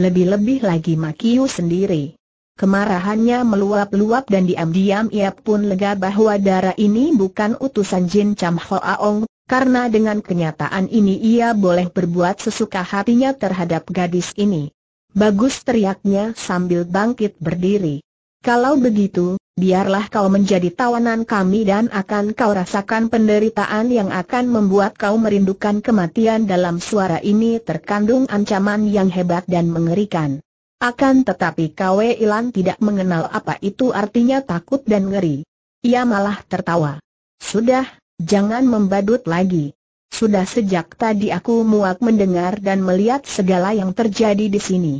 lebih-lebih lagi Makiu sendiri. Kemarahannya meluap-luap dan diam-diam ia pun lega bahwa darah ini bukan utusan Jin Cham aong. karena dengan kenyataan ini ia boleh berbuat sesuka hatinya terhadap gadis ini. Bagus teriaknya sambil bangkit berdiri. Kalau begitu, biarlah kau menjadi tawanan kami dan akan kau rasakan penderitaan yang akan membuat kau merindukan kematian dalam suara ini terkandung ancaman yang hebat dan mengerikan. Akan tetapi kau, Ilan tidak mengenal apa itu artinya takut dan ngeri. Ia malah tertawa. Sudah, jangan membadut lagi. Sudah sejak tadi aku muak mendengar dan melihat segala yang terjadi di sini.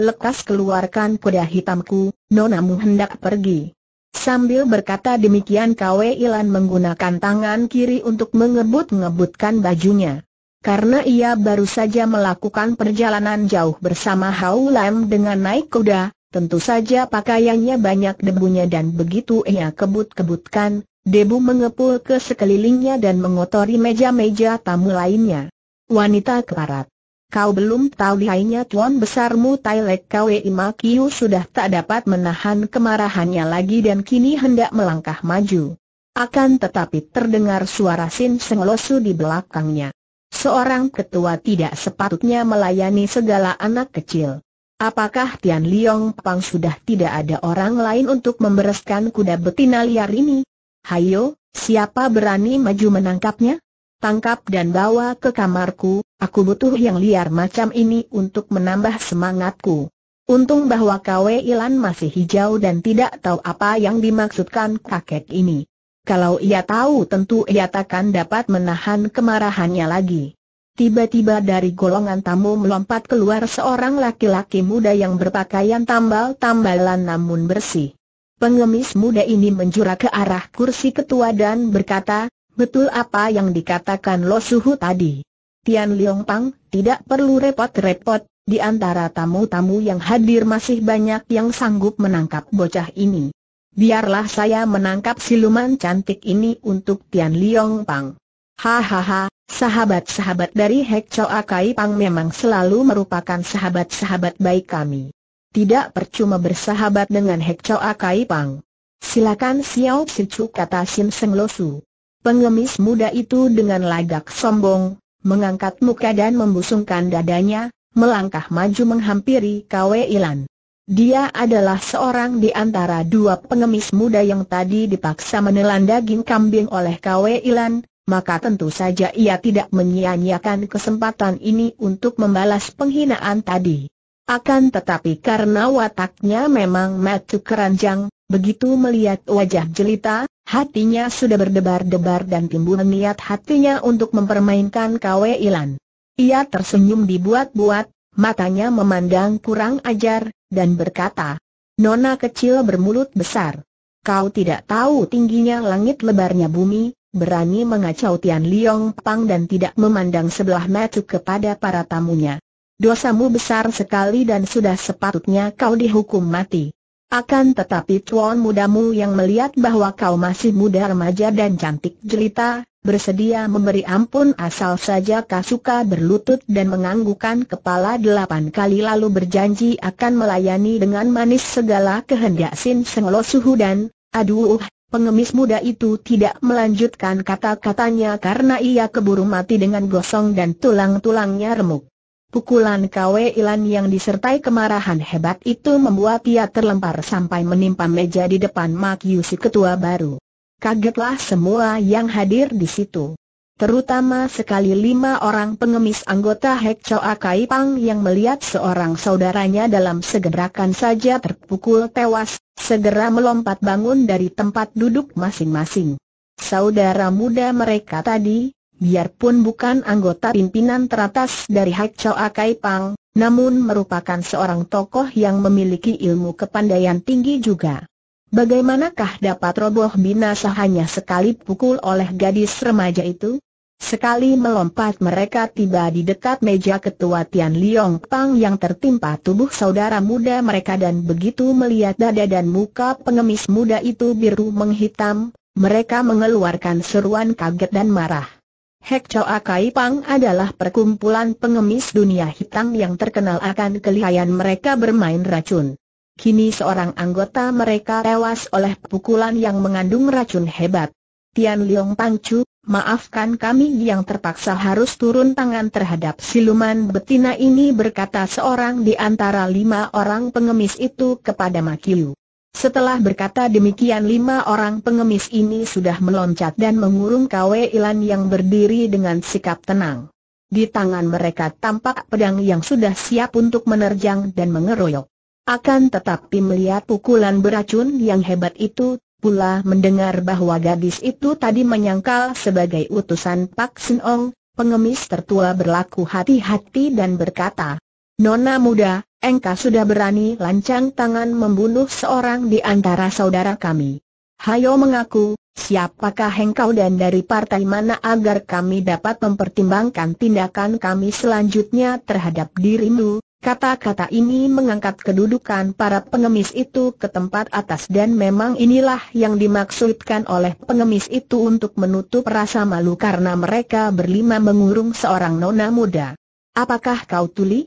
Lekas keluarkan kuda hitamku, nonamu hendak pergi. Sambil berkata demikian Kwe Ilan menggunakan tangan kiri untuk mengebut-ngebutkan bajunya. Karena ia baru saja melakukan perjalanan jauh bersama Hau Lam dengan naik kuda, tentu saja pakaiannya banyak debunya dan begitu ia kebut-kebutkan, debu mengepul ke sekelilingnya dan mengotori meja-meja tamu lainnya. Wanita keparat kau belum tahu lihainya tuan besarmu Tailek Kwe Imakiu sudah tak dapat menahan kemarahannya lagi dan kini hendak melangkah maju. Akan tetapi terdengar suara Sin Senglosu di belakangnya. Seorang ketua tidak sepatutnya melayani segala anak kecil. Apakah Tian Liong Pang sudah tidak ada orang lain untuk membereskan kuda betina liar ini? Hayo, siapa berani maju menangkapnya? Tangkap dan bawa ke kamarku, Aku butuh yang liar macam ini untuk menambah semangatku. Untung bahwa Kwe Ilan masih hijau dan tidak tahu apa yang dimaksudkan kakek ini. Kalau ia tahu tentu ia takkan dapat menahan kemarahannya lagi. Tiba-tiba dari golongan tamu melompat keluar seorang laki-laki muda yang berpakaian tambal-tambalan namun bersih. Pengemis muda ini menjura ke arah kursi ketua dan berkata, betul apa yang dikatakan Losuhu tadi. Tian Liong Pang, tidak perlu repot-repot, di antara tamu-tamu yang hadir masih banyak yang sanggup menangkap bocah ini. Biarlah saya menangkap siluman cantik ini untuk Tian Liong Pang. Hahaha, sahabat-sahabat dari Hek Akai Akai Pang memang selalu merupakan sahabat-sahabat baik kami. Tidak percuma bersahabat dengan Hek Akai Akai Pang. Silakan Xiao Chu kata Sim Seng Losu. Pengemis muda itu dengan lagak sombong, mengangkat muka dan membusungkan dadanya, melangkah maju menghampiri Kwe Ilan. Dia adalah seorang di antara dua pengemis muda yang tadi dipaksa menelan daging kambing oleh Kwe Ilan, maka tentu saja ia tidak menyia-nyiakan kesempatan ini untuk membalas penghinaan tadi. Akan tetapi karena wataknya memang matu keranjang, Begitu melihat wajah jelita, hatinya sudah berdebar-debar dan timbul niat hatinya untuk mempermainkan Kwe Ilan. Ia tersenyum dibuat-buat, matanya memandang kurang ajar, dan berkata, Nona kecil bermulut besar. Kau tidak tahu tingginya langit lebarnya bumi, berani mengacau Tian Liong Pang dan tidak memandang sebelah mata kepada para tamunya. Dosamu besar sekali dan sudah sepatutnya kau dihukum mati. Akan tetapi tuan mudamu yang melihat bahwa kau masih muda remaja dan cantik jelita, bersedia memberi ampun asal saja kau suka berlutut dan menganggukan kepala delapan kali lalu berjanji akan melayani dengan manis segala kehendak Sin Seng Suhu dan, aduh, pengemis muda itu tidak melanjutkan kata-katanya karena ia keburu mati dengan gosong dan tulang-tulangnya remuk. Pukulan Kwe Ilan yang disertai kemarahan hebat itu membuat ia terlempar sampai menimpa meja di depan Mak Yusi, ketua baru. Kagetlah semua yang hadir di situ. Terutama sekali lima orang pengemis anggota Hek Choa Kai Pang yang melihat seorang saudaranya dalam segerakan saja terpukul tewas, segera melompat bangun dari tempat duduk masing-masing. Saudara muda mereka tadi, Biarpun bukan anggota pimpinan teratas dari Hak Chow Akai Pang, namun merupakan seorang tokoh yang memiliki ilmu kepandaian tinggi juga. Bagaimanakah dapat roboh binasa hanya sekali pukul oleh gadis remaja itu? Sekali melompat mereka tiba di dekat meja ketua Tian Liong Pang yang tertimpa tubuh saudara muda mereka dan begitu melihat dada dan muka pengemis muda itu biru menghitam, mereka mengeluarkan seruan kaget dan marah. Hek Akai Pang adalah perkumpulan pengemis dunia hitam yang terkenal akan kelihayan mereka bermain racun. Kini seorang anggota mereka tewas oleh pukulan yang mengandung racun hebat. Tian Leong Pangcu, maafkan kami yang terpaksa harus turun tangan terhadap siluman betina ini berkata seorang di antara lima orang pengemis itu kepada Makiu. Setelah berkata demikian lima orang pengemis ini sudah meloncat dan mengurung Kwe Ilan yang berdiri dengan sikap tenang. Di tangan mereka tampak pedang yang sudah siap untuk menerjang dan mengeroyok. Akan tetapi melihat pukulan beracun yang hebat itu, pula mendengar bahwa gadis itu tadi menyangkal sebagai utusan Pak Sin Ong, pengemis tertua berlaku hati-hati dan berkata, Nona muda, engkau sudah berani lancang tangan membunuh seorang di antara saudara kami. Hayo mengaku, siapakah engkau dan dari partai mana agar kami dapat mempertimbangkan tindakan kami selanjutnya terhadap dirimu. Kata-kata ini mengangkat kedudukan para pengemis itu ke tempat atas dan memang inilah yang dimaksudkan oleh pengemis itu untuk menutup rasa malu karena mereka berlima mengurung seorang nona muda. Apakah kau tuli?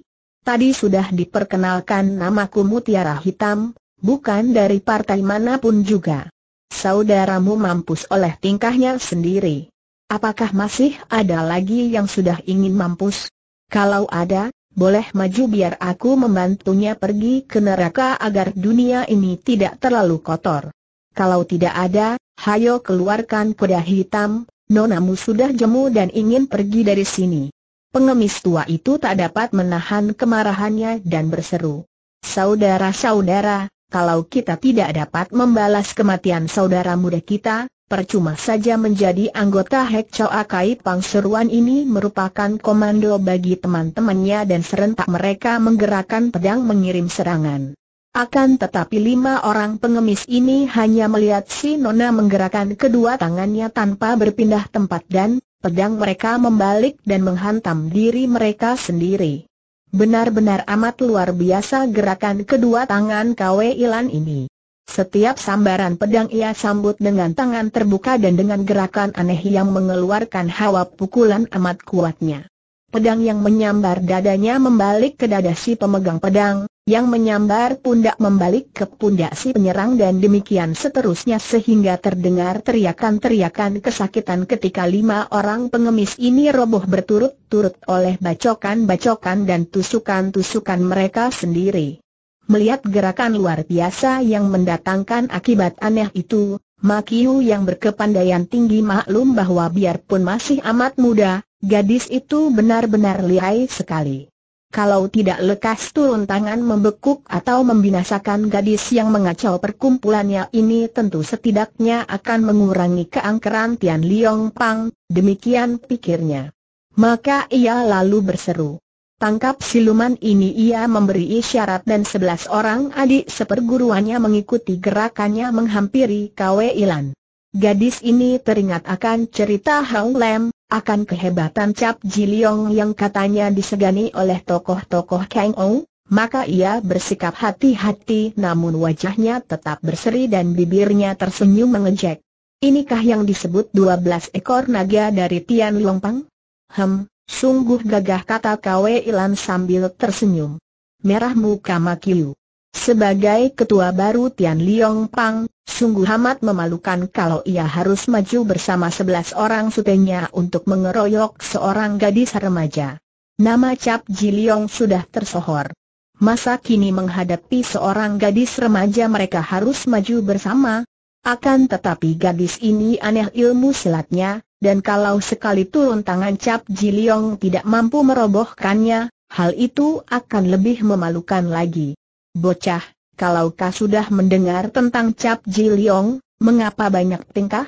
Tadi sudah diperkenalkan namaku Mutiara Hitam, bukan dari partai manapun juga. Saudaramu mampus oleh tingkahnya sendiri. Apakah masih ada lagi yang sudah ingin mampus? Kalau ada, boleh maju biar aku membantunya pergi ke neraka agar dunia ini tidak terlalu kotor. Kalau tidak ada, hayo keluarkan kuda hitam, nonamu sudah jemu dan ingin pergi dari sini. Pengemis tua itu tak dapat menahan kemarahannya dan berseru. Saudara-saudara, kalau kita tidak dapat membalas kematian saudara muda kita, Percuma saja menjadi anggota Hek Chow Akai Pang ini merupakan komando bagi teman-temannya dan serentak mereka menggerakkan pedang mengirim serangan. Akan tetapi lima orang pengemis ini hanya melihat si Nona menggerakkan kedua tangannya tanpa berpindah tempat dan, pedang mereka membalik dan menghantam diri mereka sendiri. Benar-benar amat luar biasa gerakan kedua tangan Kwe Ilan ini. Setiap sambaran pedang ia sambut dengan tangan terbuka dan dengan gerakan aneh yang mengeluarkan hawa pukulan amat kuatnya. Pedang yang menyambar dadanya membalik ke dada si pemegang pedang, yang menyambar pundak membalik ke pundak si penyerang dan demikian seterusnya sehingga terdengar teriakan-teriakan kesakitan ketika lima orang pengemis ini roboh berturut-turut oleh bacokan-bacokan dan tusukan-tusukan mereka sendiri. Melihat gerakan luar biasa yang mendatangkan akibat aneh itu, Makiu yang berkepandaian tinggi maklum bahwa biarpun masih amat muda, gadis itu benar-benar lihai sekali kalau tidak lekas turun tangan membekuk atau membinasakan gadis yang mengacau perkumpulannya ini tentu setidaknya akan mengurangi keangkeran Tian Liong Pang, demikian pikirnya. Maka ia lalu berseru. Tangkap siluman ini ia memberi isyarat dan sebelas orang adik seperguruannya mengikuti gerakannya menghampiri Kwe Ilan. Gadis ini teringat akan cerita Hang Lam akan kehebatan Cap Jiliong yang katanya disegani oleh tokoh-tokoh Kang Ong, maka ia bersikap hati-hati namun wajahnya tetap berseri dan bibirnya tersenyum mengejek. Inikah yang disebut 12 ekor naga dari Tian Longpang? Hem, sungguh gagah kata Kwe Ilan sambil tersenyum. Merah muka Makiu. Sebagai ketua baru Tian Liong Pang, sungguh amat memalukan kalau ia harus maju bersama sebelas orang sutenya untuk mengeroyok seorang gadis remaja. Nama Cap Ji Liong sudah tersohor. Masa kini menghadapi seorang gadis remaja mereka harus maju bersama. Akan tetapi gadis ini aneh ilmu silatnya, dan kalau sekali turun tangan Cap Ji Liong tidak mampu merobohkannya, hal itu akan lebih memalukan lagi. Bocah, kalau kau sudah mendengar tentang Cap Ji Liong, mengapa banyak tingkah?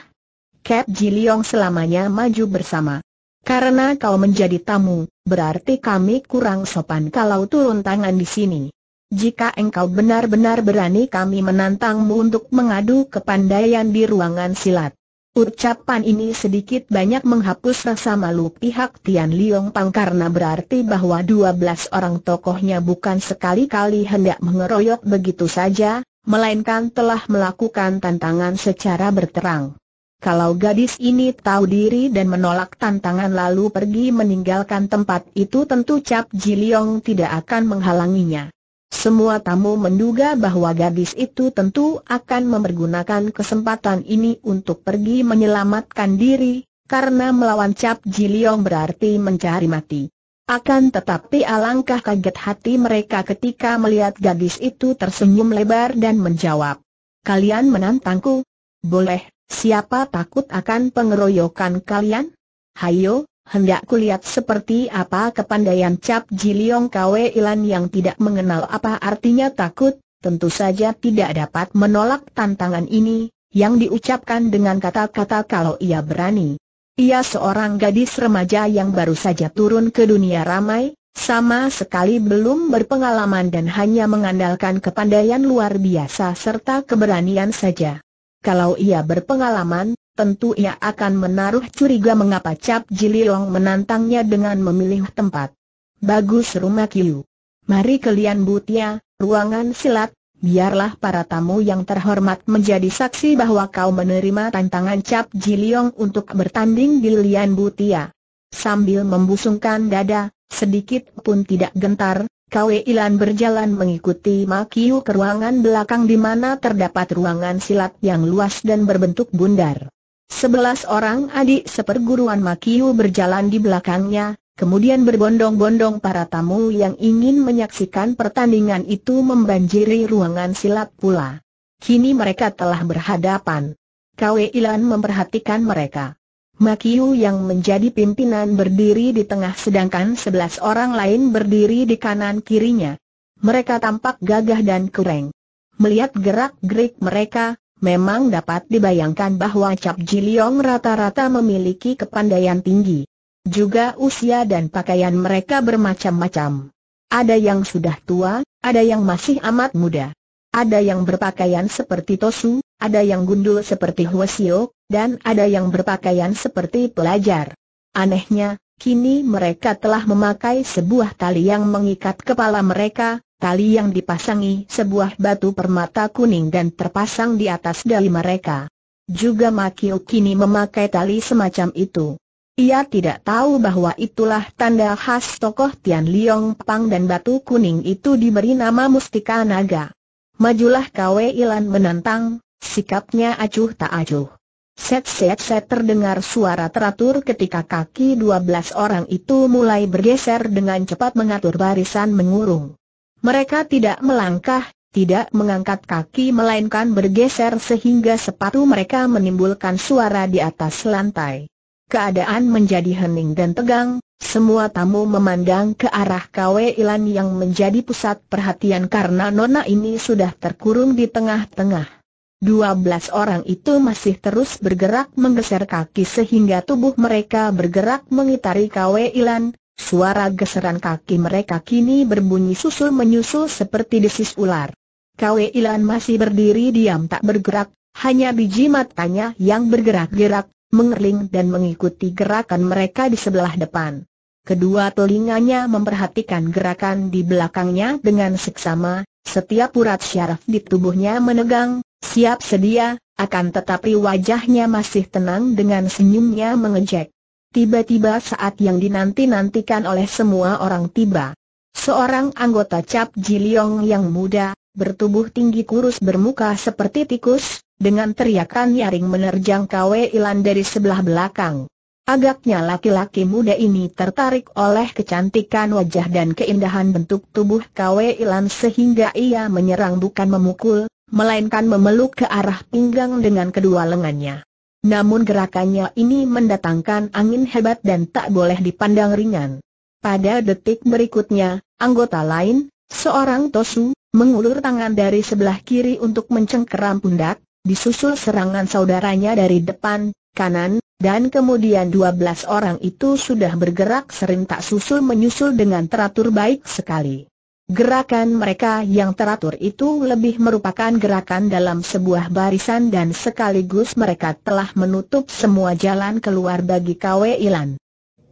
Cap Ji Liong selamanya maju bersama. Karena kau menjadi tamu, berarti kami kurang sopan kalau turun tangan di sini. Jika engkau benar-benar berani kami menantangmu untuk mengadu kepandaian di ruangan silat. Ucapan ini sedikit banyak menghapus rasa malu pihak Tian Liong Pang karena berarti bahwa dua belas orang tokohnya bukan sekali-kali hendak mengeroyok begitu saja, melainkan telah melakukan tantangan secara berterang. Kalau gadis ini tahu diri dan menolak tantangan lalu pergi meninggalkan tempat itu tentu Cap Ji Liong tidak akan menghalanginya. Semua tamu menduga bahwa gadis itu tentu akan mempergunakan kesempatan ini untuk pergi menyelamatkan diri, karena melawan Cap Jiliong berarti mencari mati. Akan tetapi alangkah kaget hati mereka ketika melihat gadis itu tersenyum lebar dan menjawab. Kalian menantangku? Boleh, siapa takut akan pengeroyokan kalian? Hayo, hendak kulihat seperti apa kepandaian Cap Jiliong Kwe Ilan yang tidak mengenal apa artinya takut, tentu saja tidak dapat menolak tantangan ini, yang diucapkan dengan kata-kata kalau ia berani. Ia seorang gadis remaja yang baru saja turun ke dunia ramai, sama sekali belum berpengalaman dan hanya mengandalkan kepandaian luar biasa serta keberanian saja. Kalau ia berpengalaman, tentu ia akan menaruh curiga mengapa Cap Jiliong menantangnya dengan memilih tempat. Bagus rumah Kiu. Mari kalian Butia, ruangan silat, biarlah para tamu yang terhormat menjadi saksi bahwa kau menerima tantangan Cap Jiliong untuk bertanding di Lian Butia. Sambil membusungkan dada, sedikit pun tidak gentar, Kwe Ilan berjalan mengikuti Makiu ke ruangan belakang di mana terdapat ruangan silat yang luas dan berbentuk bundar. Sebelas orang adik seperguruan Makiu berjalan di belakangnya, kemudian berbondong-bondong para tamu yang ingin menyaksikan pertandingan itu membanjiri ruangan silat pula. Kini mereka telah berhadapan. Kwe Ilan memperhatikan mereka. Makiu yang menjadi pimpinan berdiri di tengah sedangkan sebelas orang lain berdiri di kanan kirinya. Mereka tampak gagah dan kurang. Melihat gerak-gerik mereka, Memang dapat dibayangkan bahwa Cap Jiliong rata-rata memiliki kepandaian tinggi. Juga usia dan pakaian mereka bermacam-macam. Ada yang sudah tua, ada yang masih amat muda. Ada yang berpakaian seperti Tosu, ada yang gundul seperti Huasio, dan ada yang berpakaian seperti pelajar. Anehnya, kini mereka telah memakai sebuah tali yang mengikat kepala mereka, tali yang dipasangi sebuah batu permata kuning dan terpasang di atas dahi mereka. Juga Makio kini memakai tali semacam itu. Ia tidak tahu bahwa itulah tanda khas tokoh Tian Liong Pang dan batu kuning itu diberi nama Mustika Naga. Majulah Kwe Ilan menantang, sikapnya acuh tak acuh. Set set set terdengar suara teratur ketika kaki dua belas orang itu mulai bergeser dengan cepat mengatur barisan mengurung. Mereka tidak melangkah, tidak mengangkat kaki melainkan bergeser sehingga sepatu mereka menimbulkan suara di atas lantai. Keadaan menjadi hening dan tegang, semua tamu memandang ke arah Kwe Ilan yang menjadi pusat perhatian karena nona ini sudah terkurung di tengah-tengah. Dua belas orang itu masih terus bergerak menggeser kaki sehingga tubuh mereka bergerak mengitari Kwe Ilan, Suara geseran kaki mereka kini berbunyi susul menyusul seperti desis ular. Kwe Ilan masih berdiri diam tak bergerak, hanya biji matanya yang bergerak-gerak, mengerling dan mengikuti gerakan mereka di sebelah depan. Kedua telinganya memperhatikan gerakan di belakangnya dengan seksama, setiap urat syaraf di tubuhnya menegang, siap sedia, akan tetapi wajahnya masih tenang dengan senyumnya mengejek. Tiba-tiba saat yang dinanti-nantikan oleh semua orang tiba. Seorang anggota Cap Jiliong yang muda, bertubuh tinggi kurus bermuka seperti tikus, dengan teriakan nyaring menerjang Kwe Ilan dari sebelah belakang. Agaknya laki-laki muda ini tertarik oleh kecantikan wajah dan keindahan bentuk tubuh Kwe Ilan sehingga ia menyerang bukan memukul, melainkan memeluk ke arah pinggang dengan kedua lengannya. Namun gerakannya ini mendatangkan angin hebat dan tak boleh dipandang ringan. Pada detik berikutnya, anggota lain, seorang Tosu, mengulur tangan dari sebelah kiri untuk mencengkeram pundak, disusul serangan saudaranya dari depan, kanan, dan kemudian dua belas orang itu sudah bergerak serentak susul menyusul dengan teratur baik sekali. Gerakan mereka yang teratur itu lebih merupakan gerakan dalam sebuah barisan dan sekaligus mereka telah menutup semua jalan keluar bagi KW Ilan.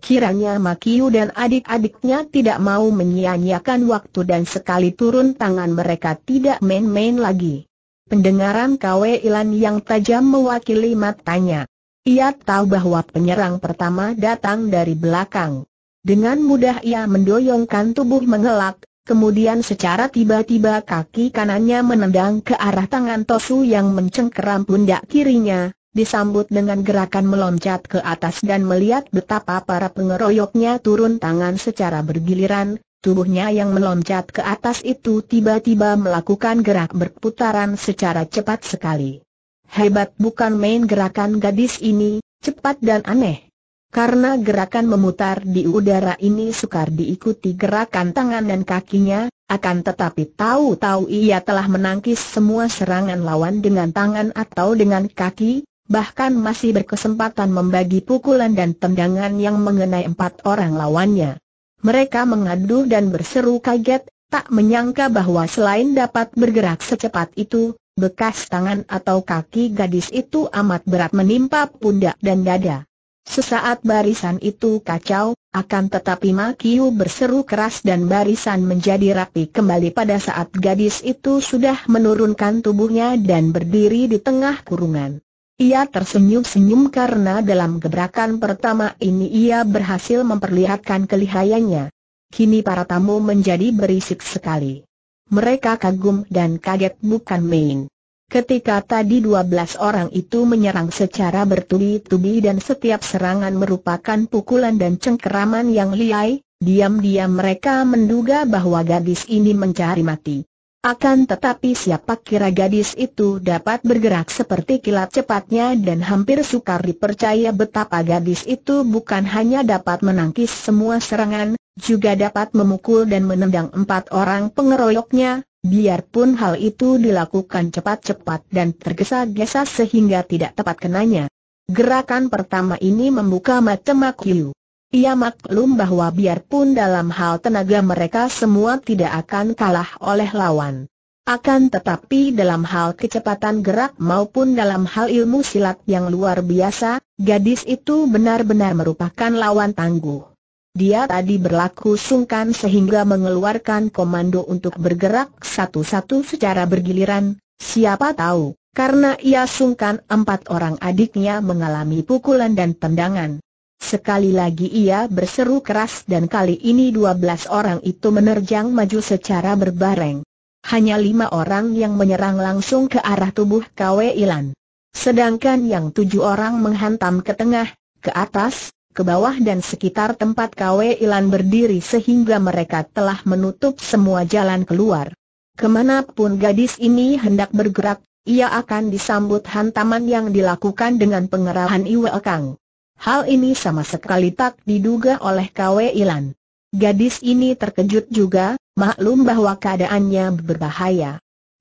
Kiranya Makiu dan adik-adiknya tidak mau menyia-nyiakan waktu dan sekali turun tangan mereka tidak main-main lagi. Pendengaran KW Ilan yang tajam mewakili matanya. Ia tahu bahwa penyerang pertama datang dari belakang. Dengan mudah ia mendoyongkan tubuh mengelak, Kemudian secara tiba-tiba kaki kanannya menendang ke arah tangan Tosu yang mencengkeram pundak kirinya, disambut dengan gerakan meloncat ke atas dan melihat betapa para pengeroyoknya turun tangan secara bergiliran, tubuhnya yang meloncat ke atas itu tiba-tiba melakukan gerak berputaran secara cepat sekali. Hebat bukan main gerakan gadis ini, cepat dan aneh. Karena gerakan memutar di udara ini sukar diikuti gerakan tangan dan kakinya, akan tetapi tahu-tahu ia telah menangkis semua serangan lawan dengan tangan atau dengan kaki, bahkan masih berkesempatan membagi pukulan dan tendangan yang mengenai empat orang lawannya. Mereka mengadu dan berseru kaget, tak menyangka bahwa selain dapat bergerak secepat itu, bekas tangan atau kaki gadis itu amat berat menimpa pundak dan dada. Sesaat barisan itu kacau, akan tetapi Makiu berseru keras dan barisan menjadi rapi kembali pada saat gadis itu sudah menurunkan tubuhnya dan berdiri di tengah kurungan. Ia tersenyum-senyum karena dalam gebrakan pertama ini ia berhasil memperlihatkan kelihayannya. Kini para tamu menjadi berisik sekali. Mereka kagum dan kaget bukan main. Ketika tadi 12 orang itu menyerang secara bertubi-tubi dan setiap serangan merupakan pukulan dan cengkeraman yang liai, diam-diam mereka menduga bahwa gadis ini mencari mati. Akan tetapi siapa kira gadis itu dapat bergerak seperti kilat cepatnya dan hampir sukar dipercaya betapa gadis itu bukan hanya dapat menangkis semua serangan, juga dapat memukul dan menendang empat orang pengeroyoknya, Biarpun hal itu dilakukan cepat-cepat dan tergesa-gesa sehingga tidak tepat kenanya. Gerakan pertama ini membuka mata Mak Yu. Ia maklum bahwa biarpun dalam hal tenaga mereka semua tidak akan kalah oleh lawan. Akan tetapi dalam hal kecepatan gerak maupun dalam hal ilmu silat yang luar biasa, gadis itu benar-benar merupakan lawan tangguh. Dia tadi berlaku sungkan sehingga mengeluarkan komando untuk bergerak satu-satu secara bergiliran, siapa tahu, karena ia sungkan empat orang adiknya mengalami pukulan dan tendangan. Sekali lagi ia berseru keras dan kali ini dua belas orang itu menerjang maju secara berbareng. Hanya lima orang yang menyerang langsung ke arah tubuh Kwe Ilan. Sedangkan yang tujuh orang menghantam ke tengah, ke atas, ke bawah dan sekitar tempat KW Ilan berdiri sehingga mereka telah menutup semua jalan keluar. Kemanapun gadis ini hendak bergerak, ia akan disambut hantaman yang dilakukan dengan pengerahan Iwe Kang. Hal ini sama sekali tak diduga oleh KW Ilan. Gadis ini terkejut juga, maklum bahwa keadaannya berbahaya.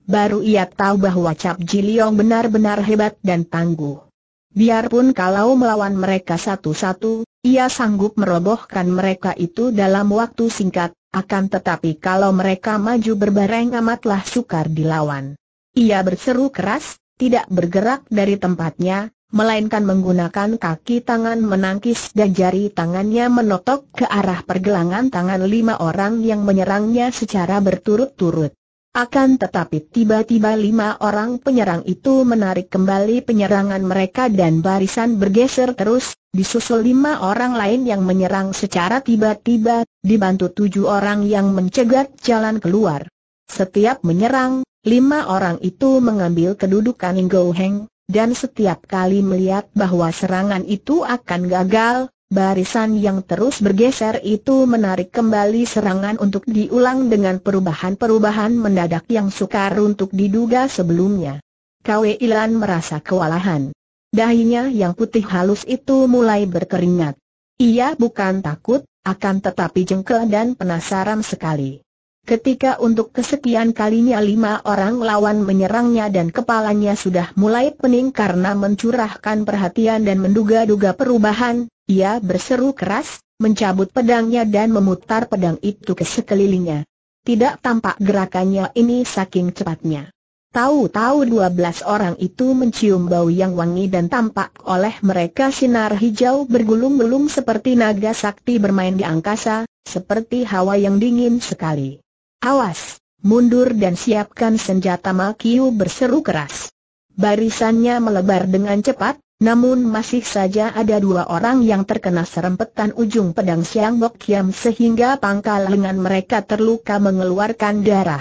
Baru ia tahu bahwa Cap Jiliong benar-benar hebat dan tangguh. Biarpun kalau melawan mereka satu-satu, ia sanggup merobohkan mereka itu dalam waktu singkat, akan tetapi kalau mereka maju berbareng amatlah sukar dilawan. Ia berseru keras, tidak bergerak dari tempatnya, melainkan menggunakan kaki tangan menangkis dan jari tangannya menotok ke arah pergelangan tangan lima orang yang menyerangnya secara berturut-turut. Akan tetapi tiba-tiba lima orang penyerang itu menarik kembali penyerangan mereka dan barisan bergeser terus, disusul lima orang lain yang menyerang secara tiba-tiba, dibantu tujuh orang yang mencegat jalan keluar. Setiap menyerang, lima orang itu mengambil kedudukan Go Heng, dan setiap kali melihat bahwa serangan itu akan gagal, Barisan yang terus bergeser itu menarik kembali serangan untuk diulang dengan perubahan-perubahan mendadak yang sukar untuk diduga sebelumnya. Kwe Ilan merasa kewalahan. Dahinya yang putih halus itu mulai berkeringat. Ia bukan takut, akan tetapi jengkel dan penasaran sekali. Ketika untuk kesekian kalinya lima orang lawan menyerangnya dan kepalanya sudah mulai pening karena mencurahkan perhatian dan menduga-duga perubahan, ia berseru keras, mencabut pedangnya dan memutar pedang itu ke sekelilingnya. Tidak tampak gerakannya ini saking cepatnya. Tahu-tahu dua belas orang itu mencium bau yang wangi dan tampak oleh mereka sinar hijau bergulung-gulung seperti naga sakti bermain di angkasa, seperti hawa yang dingin sekali. Awas, mundur dan siapkan senjata Makiu berseru keras. Barisannya melebar dengan cepat, namun masih saja ada dua orang yang terkena serempetan ujung pedang Siang Bok Kiam sehingga pangkal lengan mereka terluka mengeluarkan darah.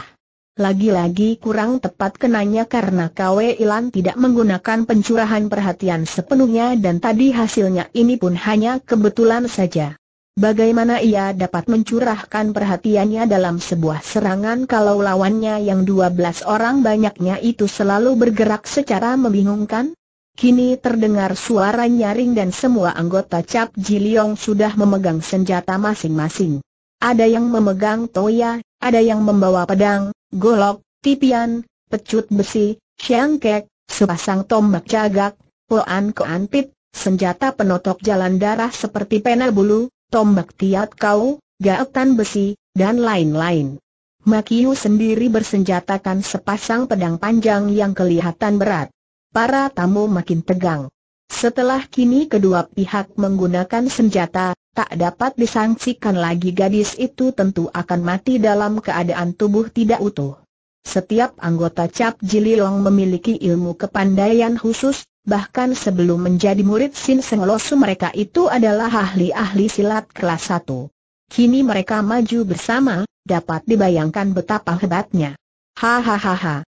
Lagi-lagi kurang tepat kenanya karena Kwe Ilan tidak menggunakan pencurahan perhatian sepenuhnya dan tadi hasilnya ini pun hanya kebetulan saja. Bagaimana ia dapat mencurahkan perhatiannya dalam sebuah serangan kalau lawannya yang 12 orang banyaknya itu selalu bergerak secara membingungkan? Kini terdengar suara nyaring dan semua anggota Cap Jiliong sudah memegang senjata masing-masing. Ada yang memegang toya, ada yang membawa pedang, golok, tipian, pecut besi, siangkek, sepasang tombak cagak, poan keanpit, senjata penotok jalan darah seperti pena bulu, tombak tiat kau, gaetan besi, dan lain-lain. Makiu sendiri bersenjatakan sepasang pedang panjang yang kelihatan berat para tamu makin tegang. Setelah kini kedua pihak menggunakan senjata, tak dapat disangsikan lagi gadis itu tentu akan mati dalam keadaan tubuh tidak utuh. Setiap anggota Cap Jililong memiliki ilmu kepandaian khusus, bahkan sebelum menjadi murid Sin Seng Losu mereka itu adalah ahli-ahli silat kelas 1. Kini mereka maju bersama, dapat dibayangkan betapa hebatnya. Hahaha.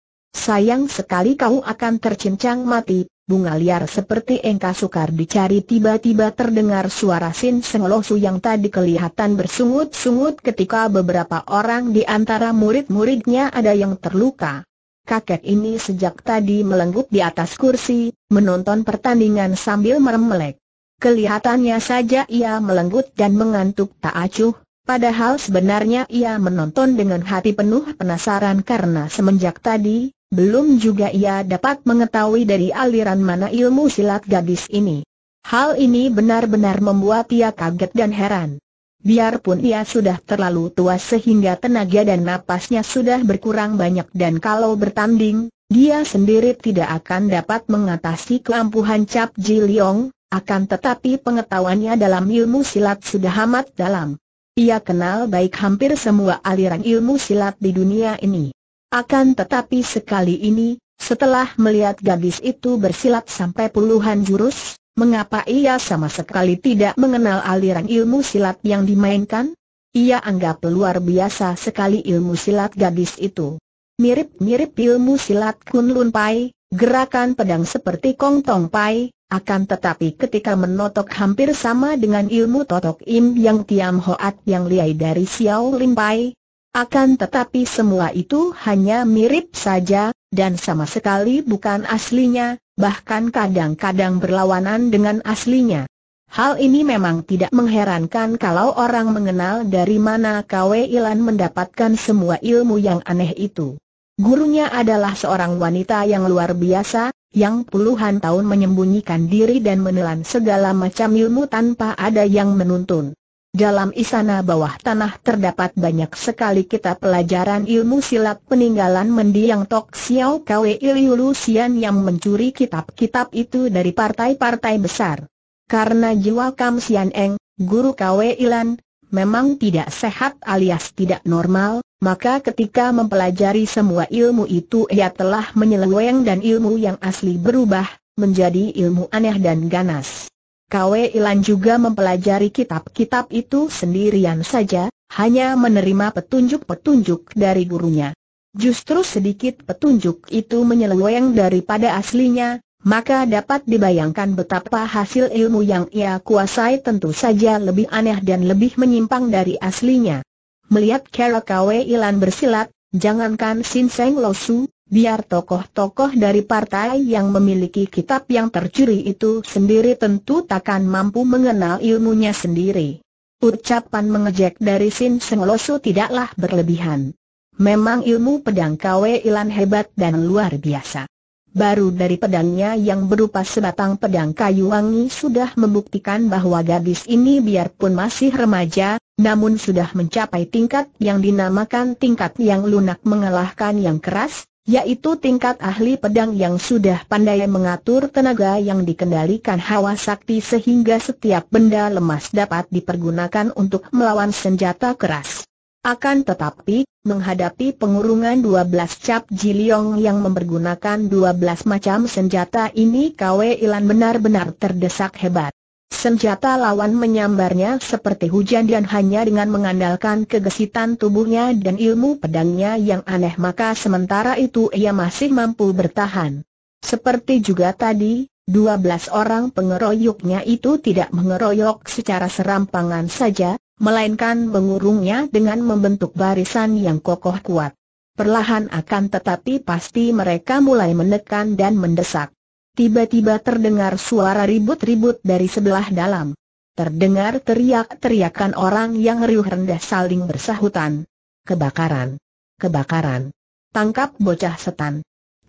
Sayang sekali kau akan tercincang mati, bunga liar seperti engkau sukar dicari tiba-tiba terdengar suara Sin Seng yang tadi kelihatan bersungut-sungut ketika beberapa orang di antara murid-muridnya ada yang terluka. Kakek ini sejak tadi melenggut di atas kursi, menonton pertandingan sambil melek. Kelihatannya saja ia melenggut dan mengantuk tak acuh, padahal sebenarnya ia menonton dengan hati penuh penasaran karena semenjak tadi, belum juga ia dapat mengetahui dari aliran mana ilmu silat gadis ini. Hal ini benar-benar membuat ia kaget dan heran. Biarpun ia sudah terlalu tua sehingga tenaga dan napasnya sudah berkurang banyak dan kalau bertanding, dia sendiri tidak akan dapat mengatasi keampuhan Cap Ji Leong, akan tetapi pengetahuannya dalam ilmu silat sudah amat dalam. Ia kenal baik hampir semua aliran ilmu silat di dunia ini. Akan tetapi sekali ini, setelah melihat gadis itu bersilat sampai puluhan jurus, mengapa ia sama sekali tidak mengenal aliran ilmu silat yang dimainkan? Ia anggap luar biasa sekali ilmu silat gadis itu. Mirip-mirip ilmu silat Kunlun Pai, gerakan pedang seperti Kong Tong Pai, akan tetapi ketika menotok hampir sama dengan ilmu totok im yang Tiam Hoat yang liai dari Xiao Lim Pai, akan tetapi semua itu hanya mirip saja, dan sama sekali bukan aslinya, bahkan kadang-kadang berlawanan dengan aslinya. Hal ini memang tidak mengherankan kalau orang mengenal dari mana KW Ilan mendapatkan semua ilmu yang aneh itu. Gurunya adalah seorang wanita yang luar biasa, yang puluhan tahun menyembunyikan diri dan menelan segala macam ilmu tanpa ada yang menuntun. Dalam istana bawah tanah terdapat banyak sekali kitab pelajaran ilmu silat peninggalan mendiang Tok Xiao Kwe Iliu yang mencuri kitab-kitab itu dari partai-partai besar. Karena jiwa Kam Sian Eng, guru Kwe Ilan, memang tidak sehat alias tidak normal, maka ketika mempelajari semua ilmu itu ia telah menyeleweng dan ilmu yang asli berubah, menjadi ilmu aneh dan ganas. Kwe Ilan juga mempelajari kitab-kitab itu sendirian saja, hanya menerima petunjuk-petunjuk dari gurunya. Justru sedikit petunjuk itu menyeleweng daripada aslinya, maka dapat dibayangkan betapa hasil ilmu yang ia kuasai tentu saja lebih aneh dan lebih menyimpang dari aslinya. Melihat cara Kwe Ilan bersilat, jangankan Sin Seng Losu, biar tokoh-tokoh dari partai yang memiliki kitab yang tercuri itu sendiri tentu takkan mampu mengenal ilmunya sendiri. Ucapan mengejek dari Sin Seng Losu tidaklah berlebihan. Memang ilmu pedang Kwe Ilan hebat dan luar biasa. Baru dari pedangnya yang berupa sebatang pedang kayu wangi sudah membuktikan bahwa gadis ini biarpun masih remaja, namun sudah mencapai tingkat yang dinamakan tingkat yang lunak mengalahkan yang keras, yaitu tingkat ahli pedang yang sudah pandai mengatur tenaga yang dikendalikan hawa sakti sehingga setiap benda lemas dapat dipergunakan untuk melawan senjata keras. Akan tetapi, menghadapi pengurungan 12 cap jiliong yang mempergunakan 12 macam senjata ini Kwe Ilan benar-benar terdesak hebat. Senjata lawan menyambarnya seperti hujan dan hanya dengan mengandalkan kegesitan tubuhnya dan ilmu pedangnya yang aneh maka sementara itu ia masih mampu bertahan. Seperti juga tadi, 12 orang pengeroyoknya itu tidak mengeroyok secara serampangan saja, melainkan mengurungnya dengan membentuk barisan yang kokoh kuat. Perlahan akan tetapi pasti mereka mulai menekan dan mendesak tiba-tiba terdengar suara ribut-ribut dari sebelah dalam. Terdengar teriak-teriakan orang yang riuh rendah saling bersahutan. Kebakaran! Kebakaran! Tangkap bocah setan!